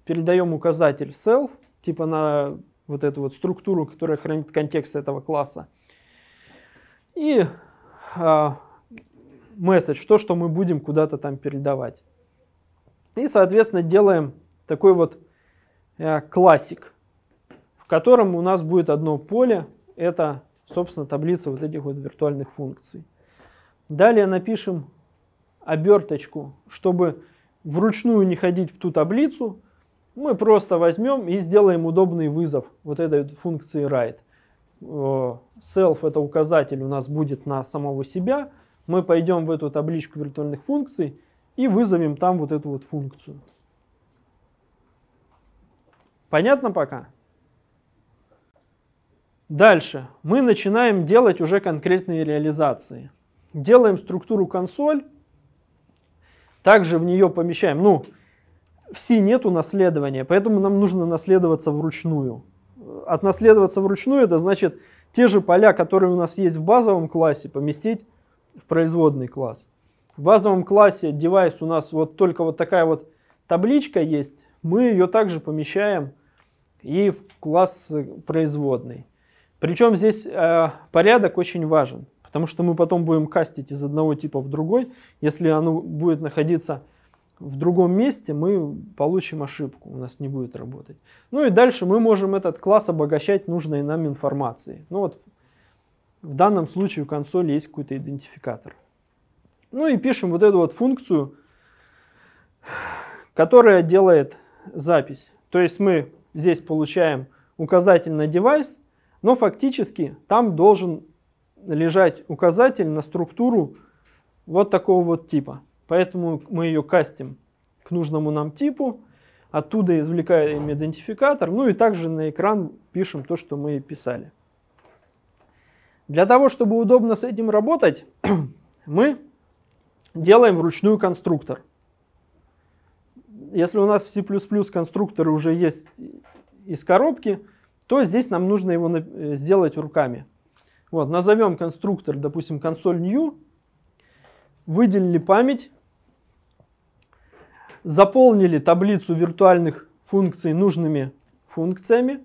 передаем указатель self, типа на вот эту вот структуру, которая хранит контекст этого класса. И а, месседж, то, что мы будем куда-то там передавать. И, соответственно, делаем такой вот э, классик, в котором у нас будет одно поле, это, собственно, таблица вот этих вот виртуальных функций. Далее напишем оберточку, чтобы вручную не ходить в ту таблицу, мы просто возьмем и сделаем удобный вызов вот этой функции write. Self это указатель у нас будет на самого себя. Мы пойдем в эту табличку виртуальных функций и вызовем там вот эту вот функцию. Понятно пока? Дальше мы начинаем делать уже конкретные реализации. Делаем структуру консоль, также в нее помещаем, ну, все нету наследования, поэтому нам нужно наследоваться вручную. От наследоваться вручную, это значит те же поля, которые у нас есть в базовом классе, поместить в производный класс. В базовом классе девайс у нас вот только вот такая вот табличка есть, мы ее также помещаем и в класс производный. Причем здесь э, порядок очень важен, потому что мы потом будем кастить из одного типа в другой, если оно будет находиться в другом месте мы получим ошибку, у нас не будет работать. Ну и дальше мы можем этот класс обогащать нужной нам информацией. Ну вот в данном случае у консоли есть какой-то идентификатор. Ну и пишем вот эту вот функцию, которая делает запись. То есть мы здесь получаем указатель на девайс, но фактически там должен лежать указатель на структуру вот такого вот типа. Поэтому мы ее кастим к нужному нам типу, оттуда извлекаем идентификатор, ну и также на экран пишем то, что мы писали. Для того, чтобы удобно с этим работать, мы делаем вручную конструктор. Если у нас в C++ конструкторы уже есть из коробки, то здесь нам нужно его э, сделать руками. Вот, назовем конструктор, допустим, консоль new, выделили память, заполнили таблицу виртуальных функций нужными функциями,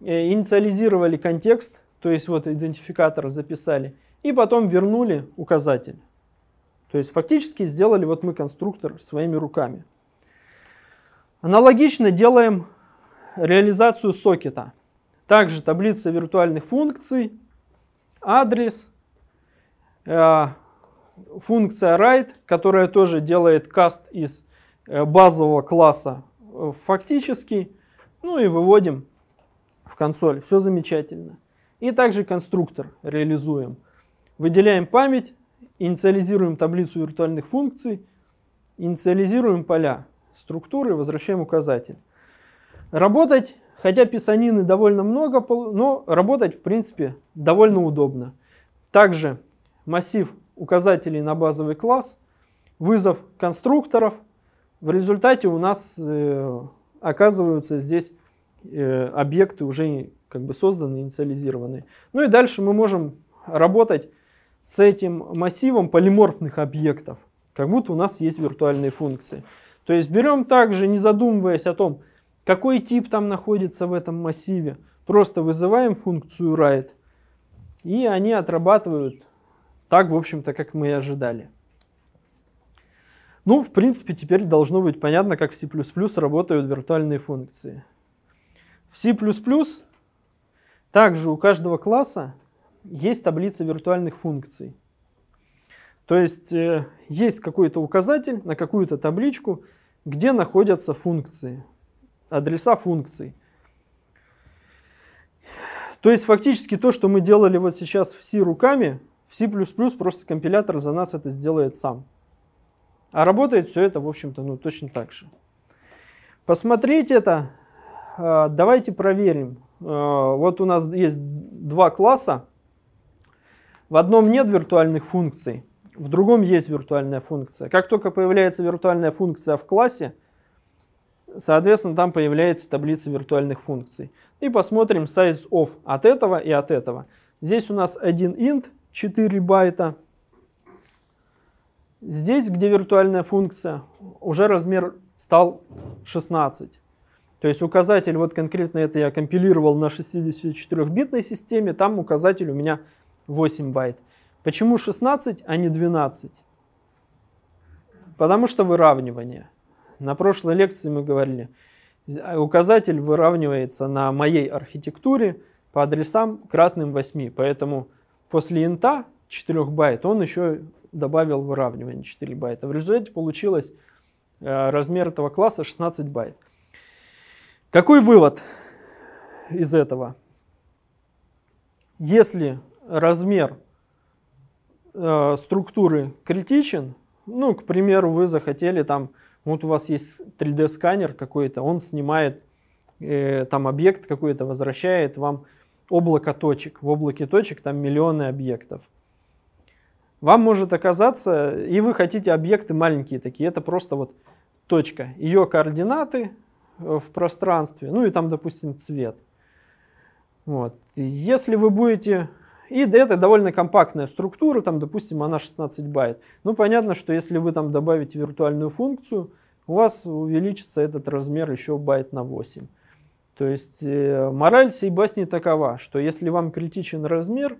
э, инициализировали контекст, то есть вот идентификатор записали, и потом вернули указатель. То есть фактически сделали вот мы конструктор своими руками. Аналогично делаем реализацию сокета. Также таблица виртуальных функций, адрес, э, функция write, которая тоже делает каст из э, базового класса э, фактически, ну и выводим в консоль. Все замечательно. И также конструктор реализуем. Выделяем память, инициализируем таблицу виртуальных функций, инициализируем поля структуры, возвращаем указатель. Работать, хотя писанины довольно много, но работать в принципе довольно удобно. Также массив указателей на базовый класс, вызов конструкторов. В результате у нас э, оказываются здесь э, объекты уже как бы созданы, инициализированные. Ну и дальше мы можем работать с этим массивом полиморфных объектов, как будто у нас есть виртуальные функции. То есть берем также, не задумываясь о том, какой тип там находится в этом массиве, просто вызываем функцию write, и они отрабатывают так, в общем-то, как мы и ожидали. Ну, в принципе, теперь должно быть понятно, как в C++ работают виртуальные функции. В C++ также у каждого класса есть таблица виртуальных функций. То есть э, есть какой-то указатель на какую-то табличку, где находятся функции, адреса функций. То есть фактически то, что мы делали вот сейчас в C руками, в C++ просто компилятор за нас это сделает сам. А работает все это, в общем-то, ну, точно так же. Посмотреть это, э, давайте проверим. Э, вот у нас есть два класса. В одном нет виртуальных функций, в другом есть виртуальная функция. Как только появляется виртуальная функция в классе, соответственно, там появляется таблица виртуальных функций. И посмотрим size of от этого и от этого. Здесь у нас один int, 4 байта. Здесь, где виртуальная функция, уже размер стал 16. То есть указатель, вот конкретно это я компилировал на 64-битной системе, там указатель у меня 8 байт. Почему 16, а не 12? Потому что выравнивание. На прошлой лекции мы говорили, указатель выравнивается на моей архитектуре по адресам кратным 8, поэтому После инта 4 байт он еще добавил выравнивание 4 байта. В результате получилось э, размер этого класса 16 байт. Какой вывод из этого? Если размер э, структуры критичен, ну, к примеру, вы захотели там, вот у вас есть 3D-сканер какой-то, он снимает э, там объект какой-то, возвращает вам облако точек. В облаке точек там миллионы объектов. Вам может оказаться, и вы хотите объекты маленькие такие, это просто вот точка, ее координаты э, в пространстве, ну и там, допустим, цвет. Вот. если вы будете... И это довольно компактная структура, там, допустим, она 16 байт. Ну, понятно, что если вы там добавите виртуальную функцию, у вас увеличится этот размер еще байт на 8. То есть э, мораль всей басни такова, что если вам критичен размер,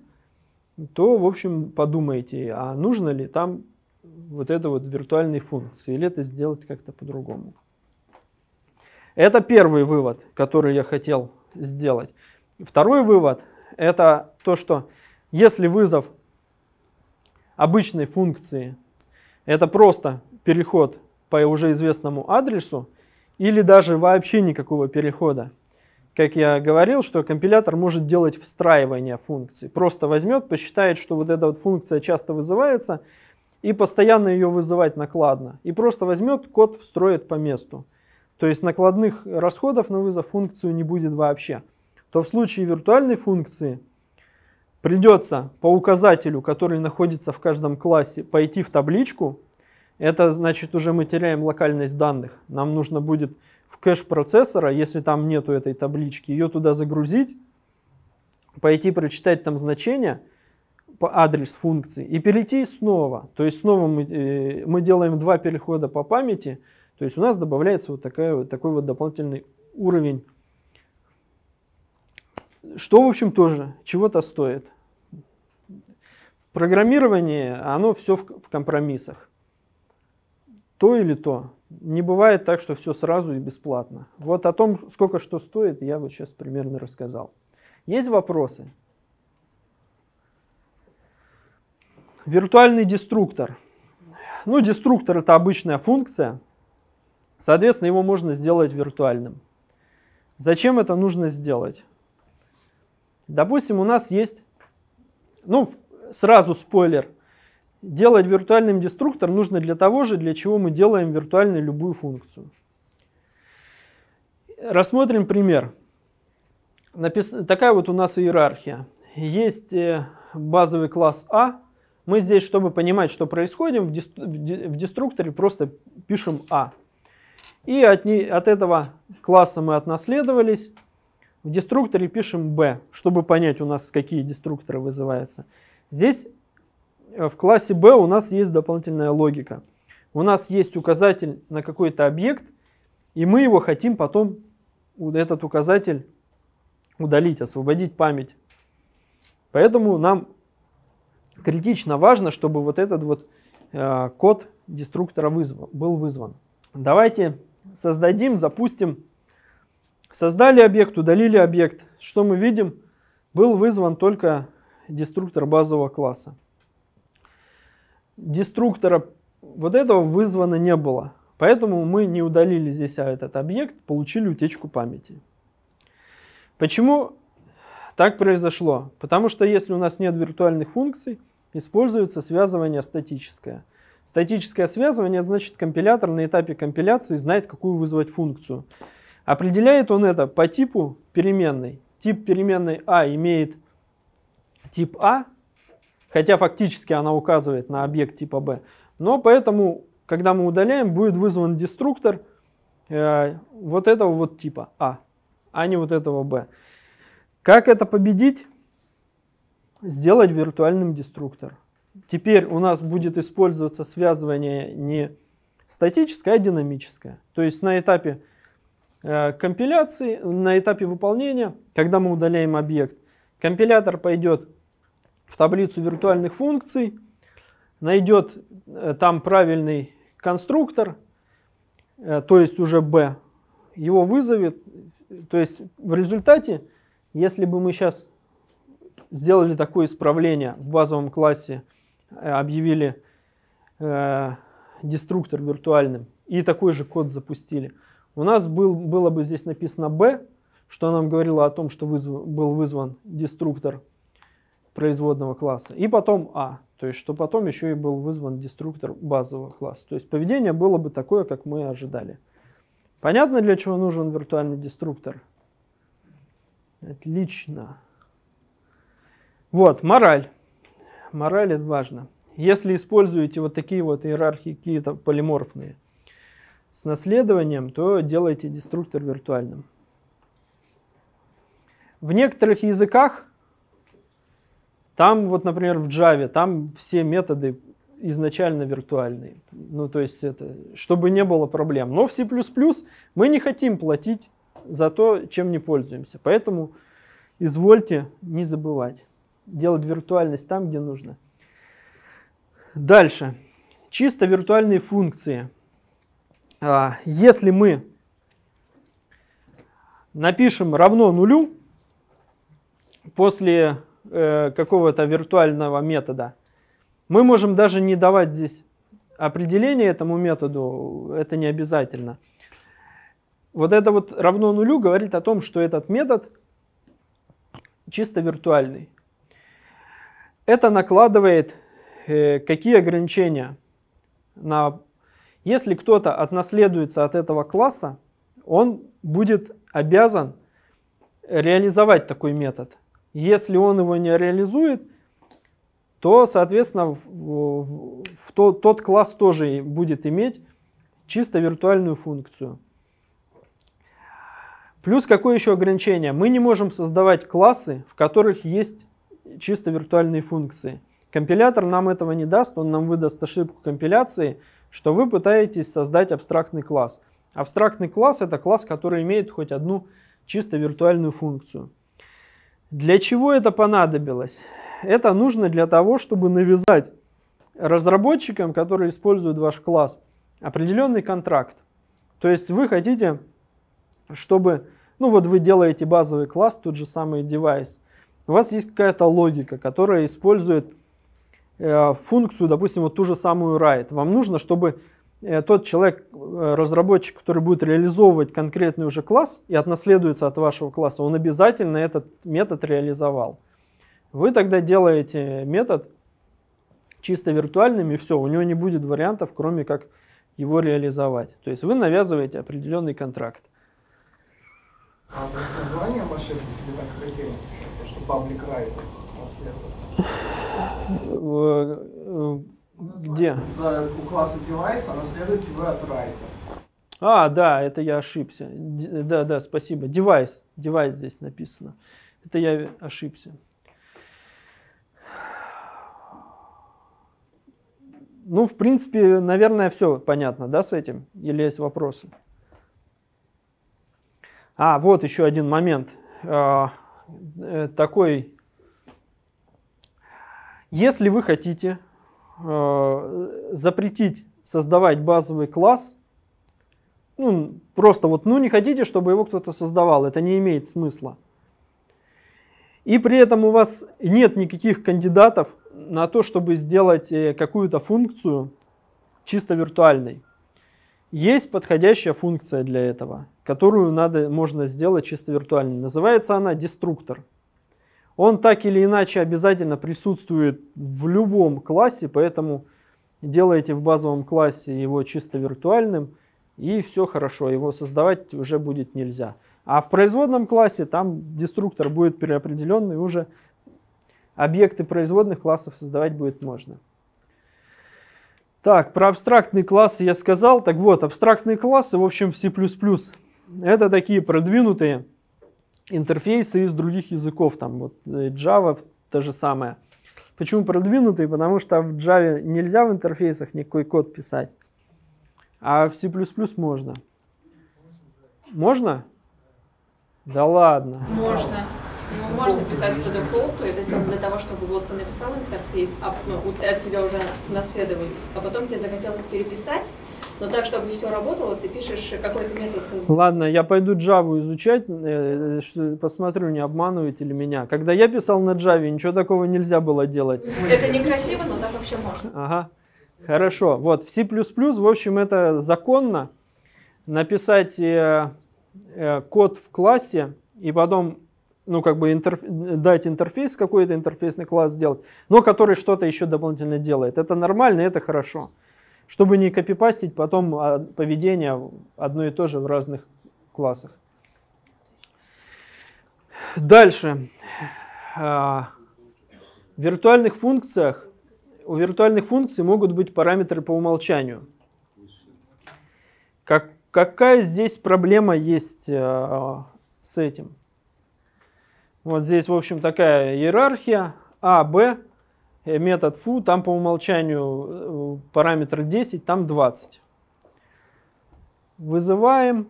то, в общем, подумайте, а нужно ли там вот это вот виртуальной функции, или это сделать как-то по-другому. Это первый вывод, который я хотел сделать. Второй вывод – это то, что если вызов обычной функции – это просто переход по уже известному адресу, или даже вообще никакого перехода, как я говорил, что компилятор может делать встраивание функций. Просто возьмет, посчитает, что вот эта вот функция часто вызывается, и постоянно ее вызывать накладно. И просто возьмет, код встроит по месту. То есть накладных расходов на вызов функцию не будет вообще. То в случае виртуальной функции придется по указателю, который находится в каждом классе, пойти в табличку. Это значит уже мы теряем локальность данных. Нам нужно будет в кэш процессора, если там нету этой таблички, ее туда загрузить, пойти прочитать там значение по адрес функции и перейти снова. То есть снова мы, э, мы делаем два перехода по памяти, то есть у нас добавляется вот, такая, вот такой вот дополнительный уровень, что, в общем, тоже чего-то стоит. В программировании оно все в, в компромиссах. То или то. Не бывает так, что все сразу и бесплатно. Вот о том, сколько что стоит, я вот сейчас примерно рассказал. Есть вопросы? Виртуальный деструктор. Ну, деструктор это обычная функция. Соответственно, его можно сделать виртуальным. Зачем это нужно сделать? Допустим, у нас есть, ну, сразу спойлер, Делать виртуальным деструктор нужно для того же, для чего мы делаем виртуальную любую функцию. Рассмотрим пример. Напис... Такая вот у нас иерархия. Есть э, базовый класс А. Мы здесь, чтобы понимать, что происходит, в, деструкторе просто пишем А. И от, не... от этого класса мы отнаследовались. В деструкторе пишем B, чтобы понять у нас, какие деструкторы вызываются. Здесь Э, в классе B у нас есть дополнительная логика. У нас есть указатель на какой-то объект, и мы его хотим потом, этот указатель, удалить, освободить память. Поэтому нам критично важно, чтобы вот этот вот э, код деструктора был вызван. Давайте создадим, запустим. Создали объект, удалили объект. Что мы видим? Был вызван только деструктор базового класса деструктора вот этого вызвано не было. Поэтому мы не удалили здесь а, этот объект, получили утечку памяти. Почему так произошло? Потому что если у нас нет виртуальных функций, используется связывание статическое. Статическое связывание, значит, компилятор на этапе компиляции знает, какую вызвать функцию. Определяет он это по типу переменной. Тип переменной а имеет тип а, хотя фактически она указывает на объект типа B. Но поэтому, когда мы удаляем, будет вызван деструктор э, вот этого вот типа А, а не вот этого B. Как это победить? Сделать виртуальным деструктор. Теперь у нас будет использоваться связывание не статическое, а динамическое. То есть на этапе э, компиляции, на этапе выполнения, когда мы удаляем объект, компилятор пойдет в таблицу виртуальных функций, найдет э, там правильный конструктор, э, то есть уже b, его вызовет. То есть в результате, если бы мы сейчас сделали такое исправление в базовом классе, э, объявили э, деструктор виртуальным и такой же код запустили, у нас был, было бы здесь написано b, что нам говорило о том, что вызв, был вызван деструктор производного класса, и потом А, то есть что потом еще и был вызван деструктор базового класса. То есть поведение было бы такое, как мы ожидали. Понятно, для чего нужен виртуальный деструктор? Отлично. Вот, мораль. Мораль это важно. Если используете вот такие вот иерархии какие-то полиморфные с наследованием, то делайте деструктор виртуальным. В некоторых языках там, вот, например, в Java, там все методы изначально виртуальные. Ну, то есть, это, чтобы не было проблем. Но в C++ мы не хотим платить за то, чем не пользуемся. Поэтому извольте не забывать делать виртуальность там, где нужно. Дальше. Чисто виртуальные функции. А, если мы напишем равно нулю, после Э, какого-то виртуального метода. Мы можем даже не давать здесь определение этому методу, это не обязательно. Вот это вот равно нулю говорит о том, что этот метод чисто виртуальный. Это накладывает э, какие ограничения на... Если кто-то отнаследуется от этого класса, он будет обязан реализовать такой метод – если он его не реализует, то, соответственно, в, в, в то, тот класс тоже будет иметь чисто виртуальную функцию. Плюс какое еще ограничение? Мы не можем создавать классы, в которых есть чисто виртуальные функции. Компилятор нам этого не даст, он нам выдаст ошибку компиляции, что вы пытаетесь создать абстрактный класс. Абстрактный класс — это класс, который имеет хоть одну чисто виртуальную функцию. Для чего это понадобилось? Это нужно для того, чтобы навязать разработчикам, которые используют ваш класс, определенный контракт. То есть вы хотите, чтобы, ну вот вы делаете базовый класс, тот же самый девайс, у вас есть какая-то логика, которая использует э, функцию, допустим, вот ту же самую write. Вам нужно, чтобы Э, тот человек, э, разработчик, который будет реализовывать конкретный уже класс и отнаследуется от вашего класса, он обязательно этот метод реализовал. Вы тогда делаете метод чисто виртуальным, и все, у него не будет вариантов, кроме как его реализовать. То есть вы навязываете определенный контракт. А то есть название машины себе так хотели написать, что паблик райдер наследовал. Э, где? У класса девайс, она следует вы от writer. А, да, это я ошибся. да, да, спасибо. Девайс. Девайс здесь написано. Это я ошибся. Ну, в принципе, наверное, все понятно, да, с этим? Или есть вопросы? А, вот еще один момент. А, э, такой. Если вы хотите э, запретить создавать базовый класс, ну, просто вот, ну, не хотите, чтобы его кто-то создавал, это не имеет смысла. И при этом у вас нет никаких кандидатов на то, чтобы сделать э, какую-то функцию чисто виртуальной. Есть подходящая функция для этого, которую надо, можно сделать чисто виртуальной. Называется она деструктор. Он так или иначе обязательно присутствует в любом классе, поэтому делаете в базовом классе его чисто виртуальным, и все хорошо, его создавать уже будет нельзя. А в производном классе там деструктор будет переопределенный, уже объекты производных классов создавать будет можно. Так, про абстрактные классы я сказал. Так вот, абстрактные классы, в общем, в C++, это такие продвинутые интерфейсы из других языков, там вот э, Java, то же самое. Почему продвинутый? Потому что в Java нельзя в интерфейсах никакой код писать, а в C++ можно. Можно? Да ладно. Можно. Ну, можно писать по дефолту, это для того, чтобы вот ты написал интерфейс, а ну, от тебя уже наследовались, а потом тебе захотелось переписать, но так, чтобы все работало, ты пишешь какой-то метод. Ладно, я пойду Java изучать, э, посмотрю, не обманываете ли меня. Когда я писал на Java, ничего такого нельзя было делать. Это некрасиво, но так вообще можно. Ага. Хорошо. Вот, в C++, в общем, это законно. Написать э, э, код в классе и потом ну, как бы интерф... дать интерфейс какой-то, интерфейсный класс сделать, но который что-то еще дополнительно делает. Это нормально, это хорошо чтобы не копипастить потом а, поведение одно и то же в разных классах. Дальше. А, в виртуальных функциях у виртуальных функций могут быть параметры по умолчанию. Как, какая здесь проблема есть э, с этим? Вот здесь, в общем, такая иерархия А, Б. Э, метод foo, там по умолчанию э, параметр 10, там 20. Вызываем.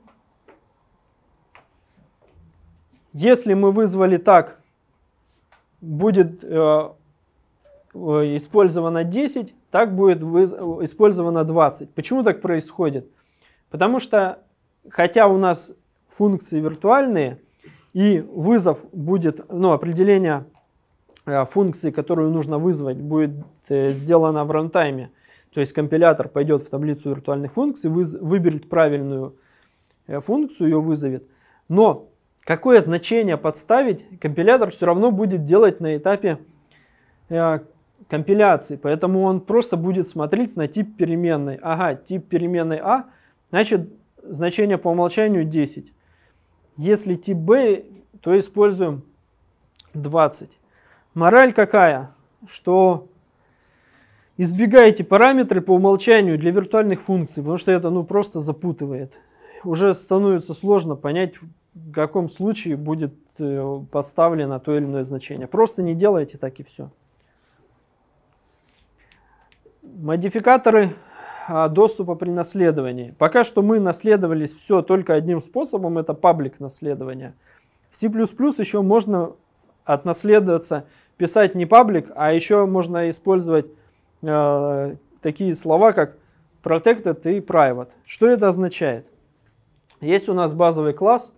Если мы вызвали так, будет э, э использовано 10, так будет использовано 20. Почему так происходит? Потому что, хотя у нас функции виртуальные, и вызов будет, ну, определение Э, функции, которую нужно вызвать, будет э, сделана в рантайме. То есть компилятор пойдет в таблицу виртуальных функций, выберет правильную э, функцию, ее вызовет. Но какое значение подставить, компилятор все равно будет делать на этапе компиляции. Поэтому он просто будет смотреть на тип переменной. Ага, тип переменной А, значит значение по умолчанию 10. Если тип B, то используем 20. Мораль какая? Что избегайте параметры по умолчанию для виртуальных функций, потому что это ну просто запутывает. Уже становится сложно понять, в каком случае будет э, поставлено то или иное значение. Просто не делайте так и все. Модификаторы а, доступа при наследовании. Пока что мы наследовались все только одним способом, это паблик наследования. В C++ еще можно отнаследоваться писать не паблик, а еще можно использовать э, такие слова, как protected и private. Что это означает? Есть у нас базовый класс,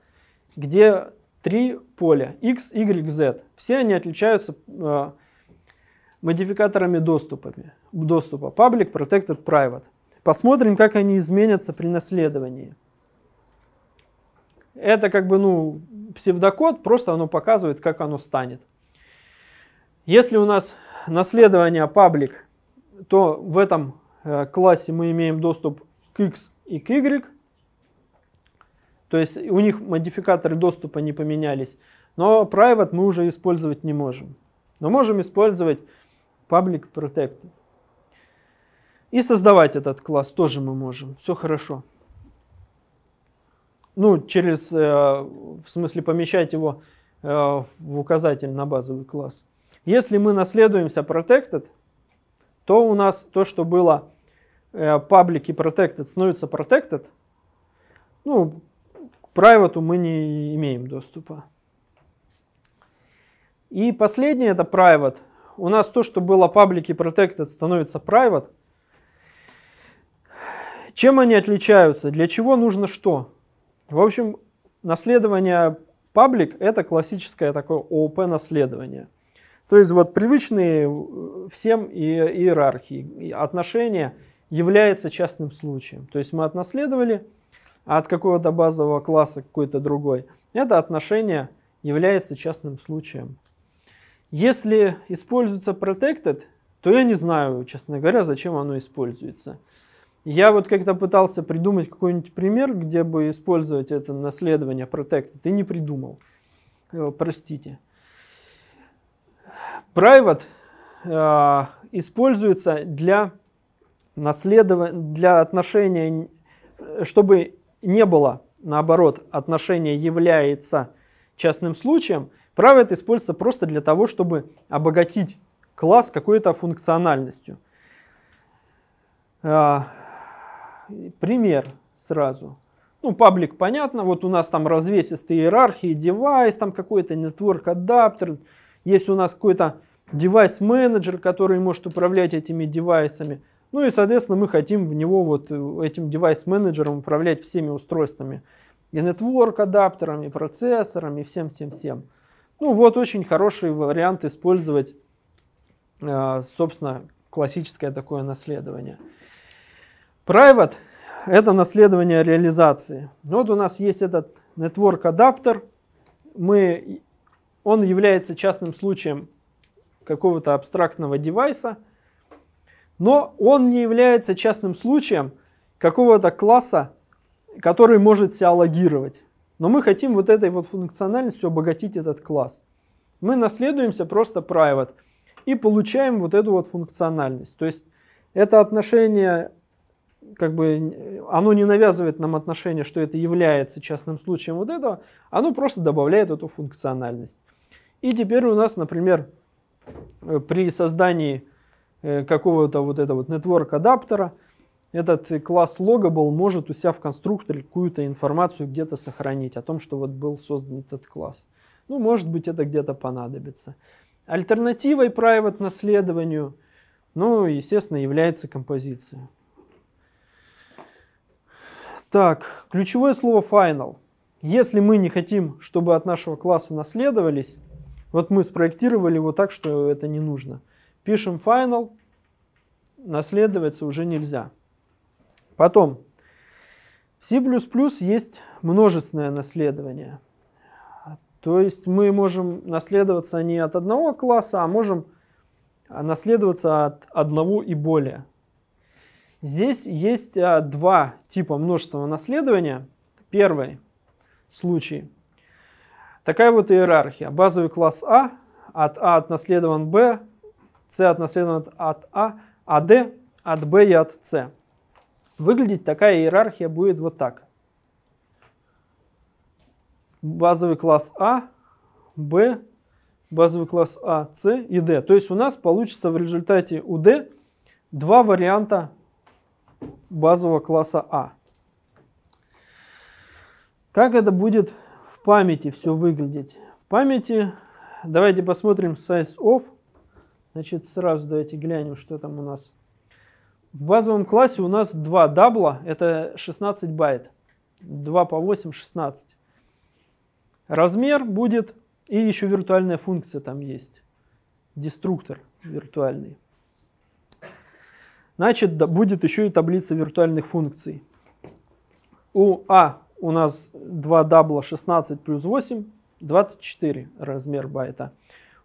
где три поля x, y, z. Все они отличаются э, модификаторами доступами, доступа public, protected, private. Посмотрим, как они изменятся при наследовании. Это как бы ну псевдокод, просто оно показывает, как оно станет. Если у нас наследование паблик, то в этом э, классе мы имеем доступ к x и к y. То есть у них модификаторы доступа не поменялись. Но private мы уже использовать не можем. Но можем использовать public protect. И создавать этот класс тоже мы можем. Все хорошо. Ну, через, э, в смысле, помещать его э, в указатель на базовый класс. Если мы наследуемся protected, то у нас то, что было public э, и protected, становится protected. Ну, к private мы не имеем доступа. И последнее это private. У нас то, что было public и protected, становится private. Чем они отличаются? Для чего нужно что? В общем, наследование public это классическое такое ООП наследование – то есть вот привычные э, всем и иерархии, отношения является частным случаем. То есть мы отнаследовали от какого-то базового класса какой-то другой. Это отношение является частным случаем. Если используется protected, то я не знаю, честно говоря, зачем оно используется. Я вот как-то пытался придумать какой-нибудь пример, где бы использовать это наследование protected, и не придумал. Э, простите. Private э, используется для, наследов... для отношения, э, чтобы не было, наоборот, отношение является частным случаем, private используется просто для того, чтобы обогатить класс какой-то функциональностью. Э, пример сразу. Ну, паблик понятно, вот у нас там развесистые иерархии, девайс, там какой-то network адаптер, есть у нас какой-то девайс-менеджер, который может управлять этими девайсами. Ну и, соответственно, мы хотим в него вот э, этим девайс-менеджером управлять всеми устройствами. И нетворк адаптерами, и процессорами, и всем-всем-всем. Ну вот очень хороший вариант использовать, э, собственно, классическое такое наследование. Private – это наследование реализации. Вот у нас есть этот нетворк адаптер. Мы он является частным случаем какого-то абстрактного девайса, но он не является частным случаем какого-то класса, который может себя логировать. Но мы хотим вот этой вот функциональностью обогатить этот класс. Мы наследуемся просто private и получаем вот эту вот функциональность. То есть это отношение как бы оно не навязывает нам отношение, что это является частным случаем вот этого, оно просто добавляет эту функциональность. И теперь у нас, например, э, при создании э, какого-то вот этого вот network адаптера, этот класс loggable может у себя в конструкторе какую-то информацию где-то сохранить о том, что вот был создан этот класс. Ну, может быть, это где-то понадобится. Альтернативой private наследованию, ну, естественно, является композиция. Так, ключевое слово final. Если мы не хотим, чтобы от нашего класса наследовались, вот мы спроектировали его так, что это не нужно. Пишем final, наследоваться уже нельзя. Потом, в C++ есть множественное наследование. То есть мы можем наследоваться не от одного класса, а можем наследоваться от одного и более. Здесь есть а, два типа множественного наследования. Первый случай. Такая вот иерархия. Базовый класс А, от А отнаследован Б, С отнаследован от А, а Д от Б и от С. Выглядеть такая иерархия будет вот так. Базовый класс А, Б, базовый класс А, С и Д. То есть у нас получится в результате у Д два варианта базового класса А. Как это будет в памяти все выглядеть? В памяти давайте посмотрим size of. Значит, сразу давайте глянем, что там у нас. В базовом классе у нас два дабла, это 16 байт. 2 по 8, 16. Размер будет, и еще виртуальная функция там есть. Деструктор виртуальный. Значит, будет еще и таблица виртуальных функций. У А у нас 2 дабла 16 плюс 8, 24 размер байта.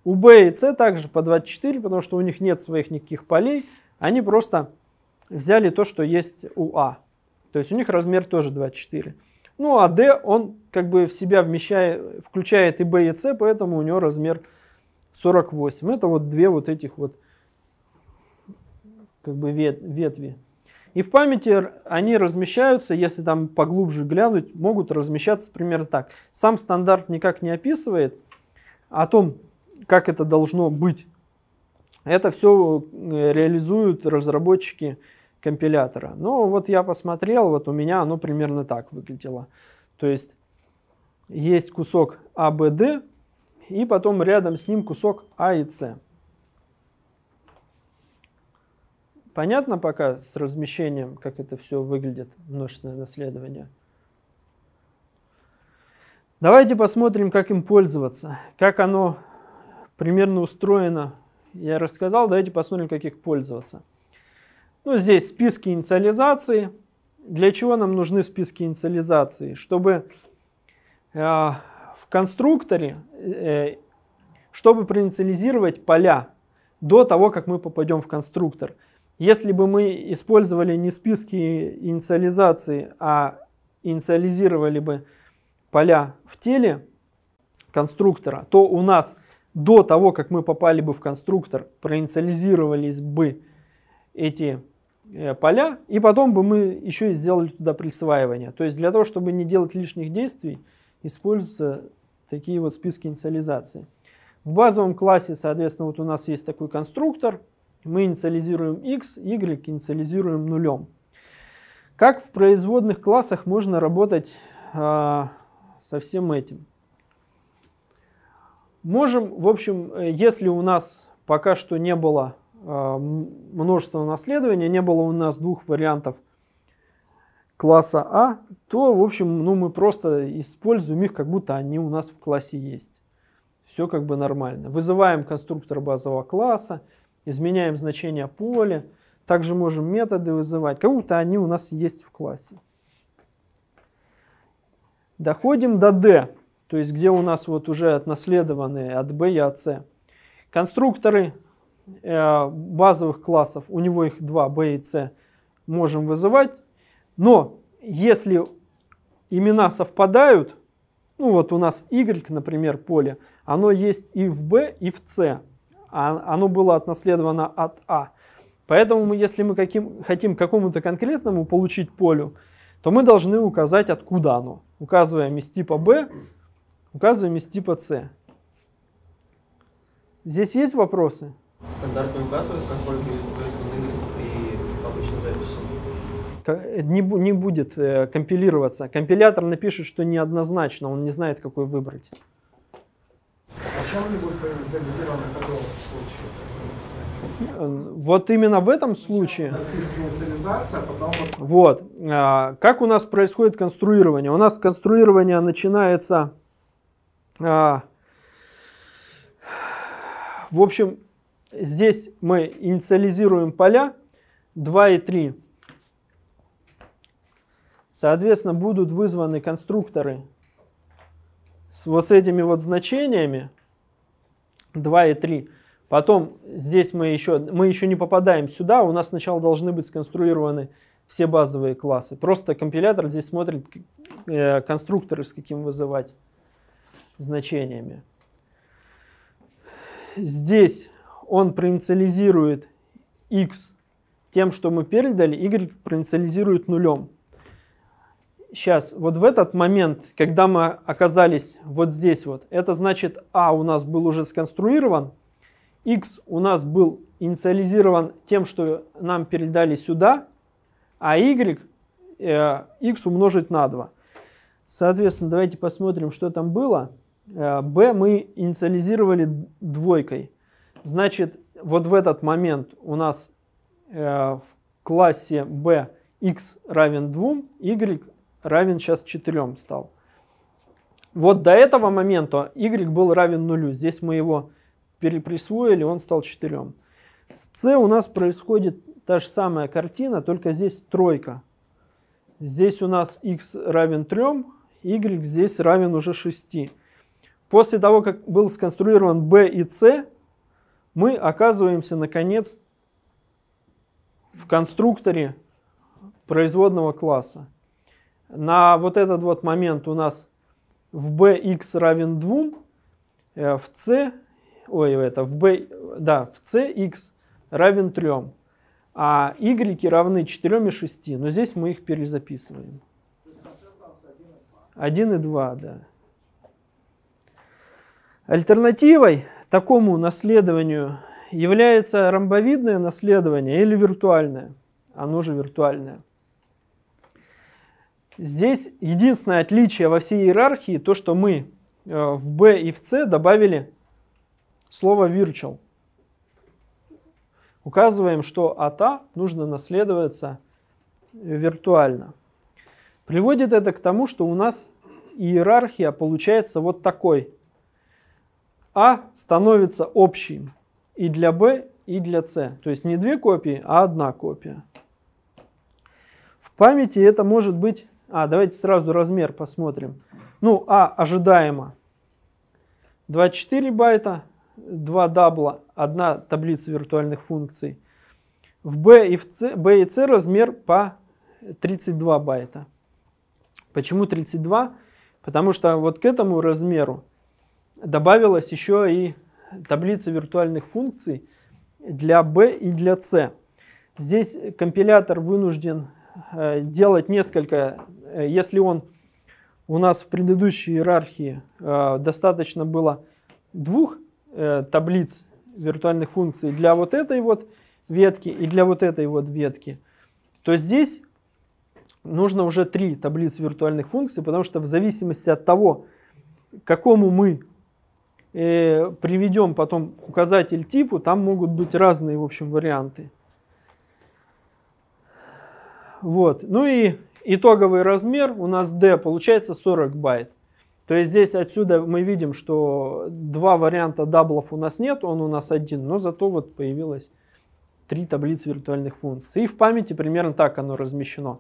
У б и с также по 24, потому что у них нет своих никаких полей. Они просто взяли то, что есть у А. То есть у них размер тоже 24. Ну а D, он как бы в себя вмещает, включает и B, и C, поэтому у него размер 48. Это вот две вот этих вот как бы ветви. И в памяти они размещаются, если там поглубже глянуть, могут размещаться примерно так. Сам стандарт никак не описывает о том, как это должно быть. Это все э, реализуют разработчики компилятора. Но вот я посмотрел, вот у меня оно примерно так выглядело. То есть есть кусок ABD, а и потом рядом с ним кусок A а и C. Понятно пока с размещением, как это все выглядит, множественное наследование. Давайте посмотрим, как им пользоваться, как оно примерно устроено. Я рассказал, давайте посмотрим, как их пользоваться. Ну, здесь списки инициализации. Для чего нам нужны списки инициализации? Чтобы э, в конструкторе, э, чтобы проинициализировать поля до того, как мы попадем в конструктор – если бы мы использовали не списки инициализации, а инициализировали бы поля в теле конструктора, то у нас до того, как мы попали бы в конструктор, проинициализировались бы эти э, поля, и потом бы мы еще и сделали туда присваивание. То есть для того, чтобы не делать лишних действий, используются такие вот списки инициализации. В базовом классе, соответственно, вот у нас есть такой конструктор – мы инициализируем x, y инициализируем нулем. Как в производных классах можно работать э, со всем этим? Можем, в общем, если у нас пока что не было э, множества наследования, не было у нас двух вариантов класса А, то, в общем, ну, мы просто используем их, как будто они у нас в классе есть. Все как бы нормально. Вызываем конструктор базового класса, изменяем значение поля, также можем методы вызывать, как будто они у нас есть в классе. Доходим до D, то есть где у нас вот уже отнаследованные от B и от C. Конструкторы э, базовых классов, у него их два, B и C, можем вызывать. Но если имена совпадают, ну вот у нас Y, например, поле, оно есть и в B, и в C а оно было отнаследовано от А. Поэтому, если мы каким, хотим какому-то конкретному получить полю, то мы должны указать, откуда оно. Указываем из типа B, указываем из типа C. Здесь есть вопросы? Стандарт э, не указывает, как поле будет вызван при обычной записи? Не, не будет э, компилироваться. Компилятор напишет, что неоднозначно, он не знает, какой выбрать чем-нибудь проинициализированы в таком случае? Э, вот именно в этом случае. А вот. А, как у нас происходит конструирование? У нас конструирование начинается... А, в общем, здесь мы инициализируем поля 2 и 3. Соответственно, будут вызваны конструкторы с вот этими вот значениями. 2 и 3. Потом здесь мы еще, мы еще не попадаем сюда, у нас сначала должны быть сконструированы все базовые классы. Просто компилятор здесь смотрит э, конструкторы, с каким вызывать значениями. Здесь он проинициализирует x тем, что мы передали, y проинициализирует нулем сейчас, вот в этот момент, когда мы оказались вот здесь вот, это значит А у нас был уже сконструирован, X у нас был инициализирован тем, что нам передали сюда, а Y X э, умножить на 2. Соответственно, давайте посмотрим, что там было. B э, мы инициализировали двойкой. Значит, вот в этот момент у нас э, в классе B x равен 2, y равен сейчас 4 стал. Вот до этого момента y был равен нулю. Здесь мы его переприсвоили, он стал 4. С c у нас происходит та же самая картина, только здесь тройка. Здесь у нас x равен 3, y здесь равен уже 6. После того, как был сконструирован b и c, мы оказываемся, наконец, в конструкторе производного класса на вот этот вот момент у нас в bx равен 2, э, в c, ой, это, в b, да, в cx равен 3, а y равны 4 и 6, но здесь мы их перезаписываем. 1 и 2, да. Альтернативой такому наследованию является ромбовидное наследование или виртуальное. Оно же виртуальное. Здесь единственное отличие во всей иерархии, то что мы э, в B и в C добавили слово virtual. Указываем, что от А нужно наследоваться виртуально. Приводит это к тому, что у нас иерархия получается вот такой. А становится общим и для Б, и для С. То есть не две копии, а одна копия. В памяти это может быть а, давайте сразу размер посмотрим. Ну, А ожидаемо 24 байта, 2 дабла, одна таблица виртуальных функций. В B и, в C, B и C размер по 32 байта. Почему 32? Потому что вот к этому размеру добавилась еще и таблица виртуальных функций для B и для C. Здесь компилятор вынужден Э, делать несколько, э, если он у нас в предыдущей иерархии э, достаточно было двух таблиц виртуальных функций для вот этой вот ветки и для вот этой вот ветки, то здесь нужно уже три таблицы виртуальных функций, потому что в зависимости от того, к какому мы приведем потом указатель типу, там могут быть разные, в общем, варианты. Вот. Ну и итоговый размер у нас D получается 40 байт. То есть здесь отсюда мы видим, что два варианта даблов у нас нет, он у нас один, но зато вот появилось три таблицы виртуальных функций. И в памяти примерно так оно размещено.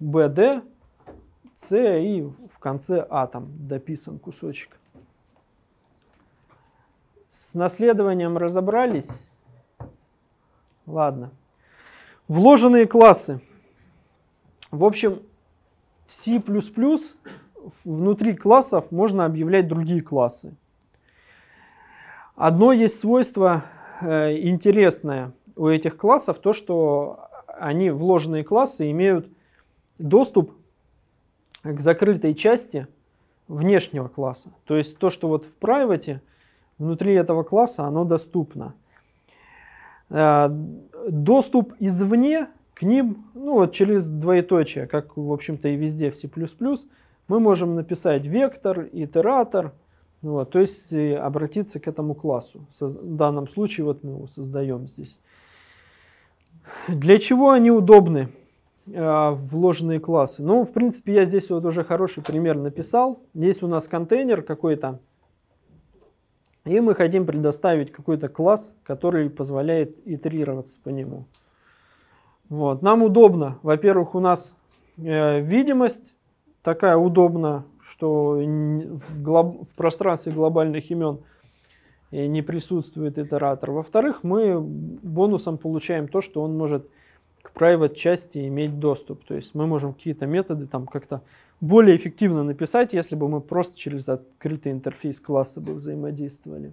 BD, C и в конце A а там дописан кусочек. С наследованием разобрались. Ладно. Вложенные классы. В общем, в C++ внутри классов можно объявлять другие классы. Одно есть свойство э, интересное у этих классов, то что они, вложенные классы, имеют доступ к закрытой части внешнего класса. То есть то, что вот в private, внутри этого класса, оно доступно. Э, доступ извне к ним, ну вот через двоеточие, как в общем-то и везде в C++, мы можем написать вектор, итератор, ну, вот, то есть э, обратиться к этому классу. В данном случае вот мы его создаем здесь. Для чего они удобны, э, вложенные классы? Ну, в принципе, я здесь вот уже хороший пример написал. Есть у нас контейнер какой-то, и мы хотим предоставить какой-то класс, который позволяет итерироваться по нему. Вот. Нам удобно. Во-первых, у нас э, видимость такая удобна, что в, глоб... в пространстве глобальных имен не присутствует итератор. Во-вторых, мы бонусом получаем то, что он может к private части иметь доступ. То есть мы можем какие-то методы там как-то более эффективно написать, если бы мы просто через открытый интерфейс класса бы взаимодействовали.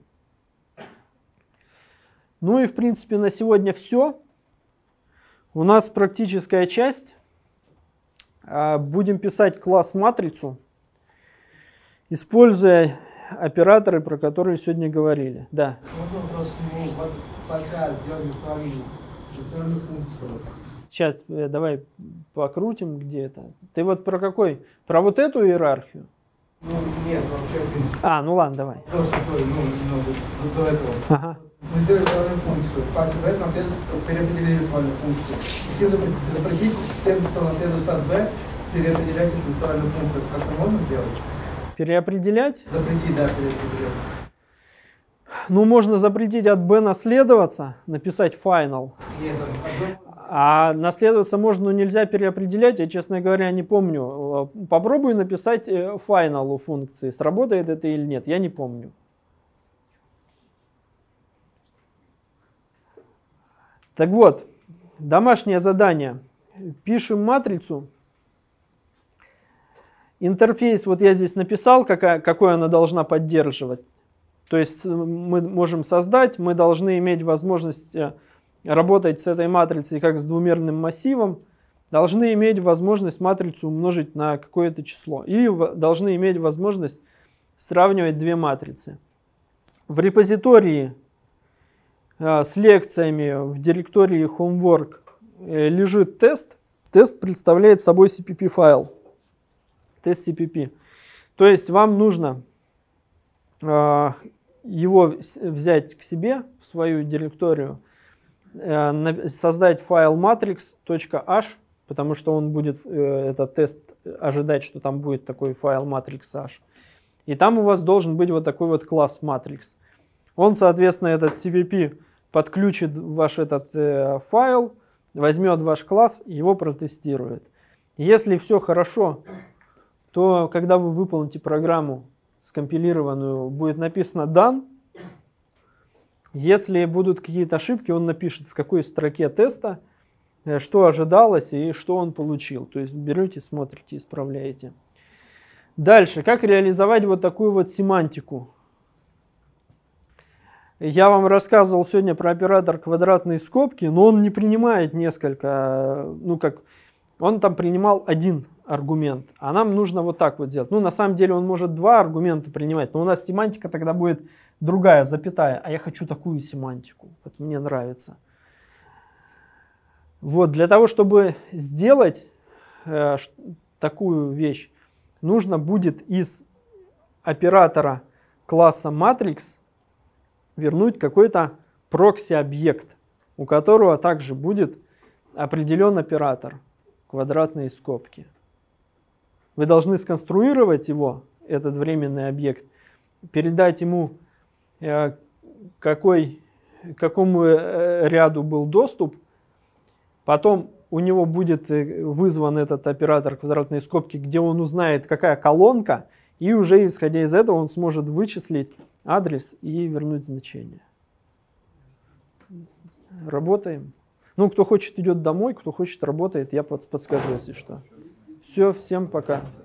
Ну и в принципе на сегодня все. У нас практическая часть. А, будем писать класс-матрицу, используя операторы, про которые сегодня говорили. Да. Сейчас э, давай покрутим где-то. Ты вот про какой? Про вот эту иерархию? Ну, нет, вообще, в принципе. А, ну ладно, давай. Просто, ну, немного, вот до этого. Ага. Мы сделали виртуальную функцию. В классе B наследует переопределили виртуальную функцию. Хотим запретить всем, что наследует от B, переопределять эту виртуальную функцию. Как это можно сделать? Переопределять? Запретить, да, переопределять. Ну, можно запретить от B наследоваться, написать final. а наследоваться можно, но нельзя переопределять. Я, честно говоря, не помню. Попробую написать final э, у функции. Сработает это или нет, я не помню. Так вот, домашнее задание. Пишем матрицу. Интерфейс, вот я здесь написал, какая, какой она должна поддерживать. То есть э, мы можем создать, мы должны иметь возможность э, работать с этой матрицей как с двумерным массивом, должны иметь возможность матрицу умножить на какое-то число и должны иметь возможность сравнивать две матрицы. В репозитории а, с лекциями в директории Homework э, лежит тест. Тест представляет собой CPP файл. Тест CPP. То есть вам нужно а, его взять к себе в свою директорию, э, создать файл matrix.h, потому что он будет, э, этот тест, ожидать, что там будет такой файл matrix.h. И там у вас должен быть вот такой вот класс matrix. Он, соответственно, этот CPP подключит ваш этот э, файл, возьмет ваш класс и его протестирует. Если все хорошо, то когда вы выполните программу скомпилированную, будет написано "дан". Если будут какие-то ошибки, он напишет, в какой строке теста, э, что ожидалось и что он получил. То есть берете, смотрите, исправляете. Дальше, как реализовать вот такую вот семантику я вам рассказывал сегодня про оператор квадратной скобки, но он не принимает несколько, ну как, он там принимал один аргумент, а нам нужно вот так вот сделать. Ну, на самом деле он может два аргумента принимать, но у нас семантика тогда будет другая, запятая, а я хочу такую семантику, вот мне нравится. Вот, для того, чтобы сделать э, такую вещь, нужно будет из оператора класса матрикс вернуть какой-то прокси-объект, у которого также будет определен оператор, квадратные скобки. Вы должны сконструировать его, этот временный объект, передать ему, э, какой, какому э, ряду был доступ, потом у него будет э, вызван этот оператор квадратной скобки, где он узнает, какая колонка, и уже исходя из этого он сможет вычислить адрес и вернуть значение. Работаем. Ну, кто хочет, идет домой, кто хочет, работает. Я подскажу, если что. Все, всем пока.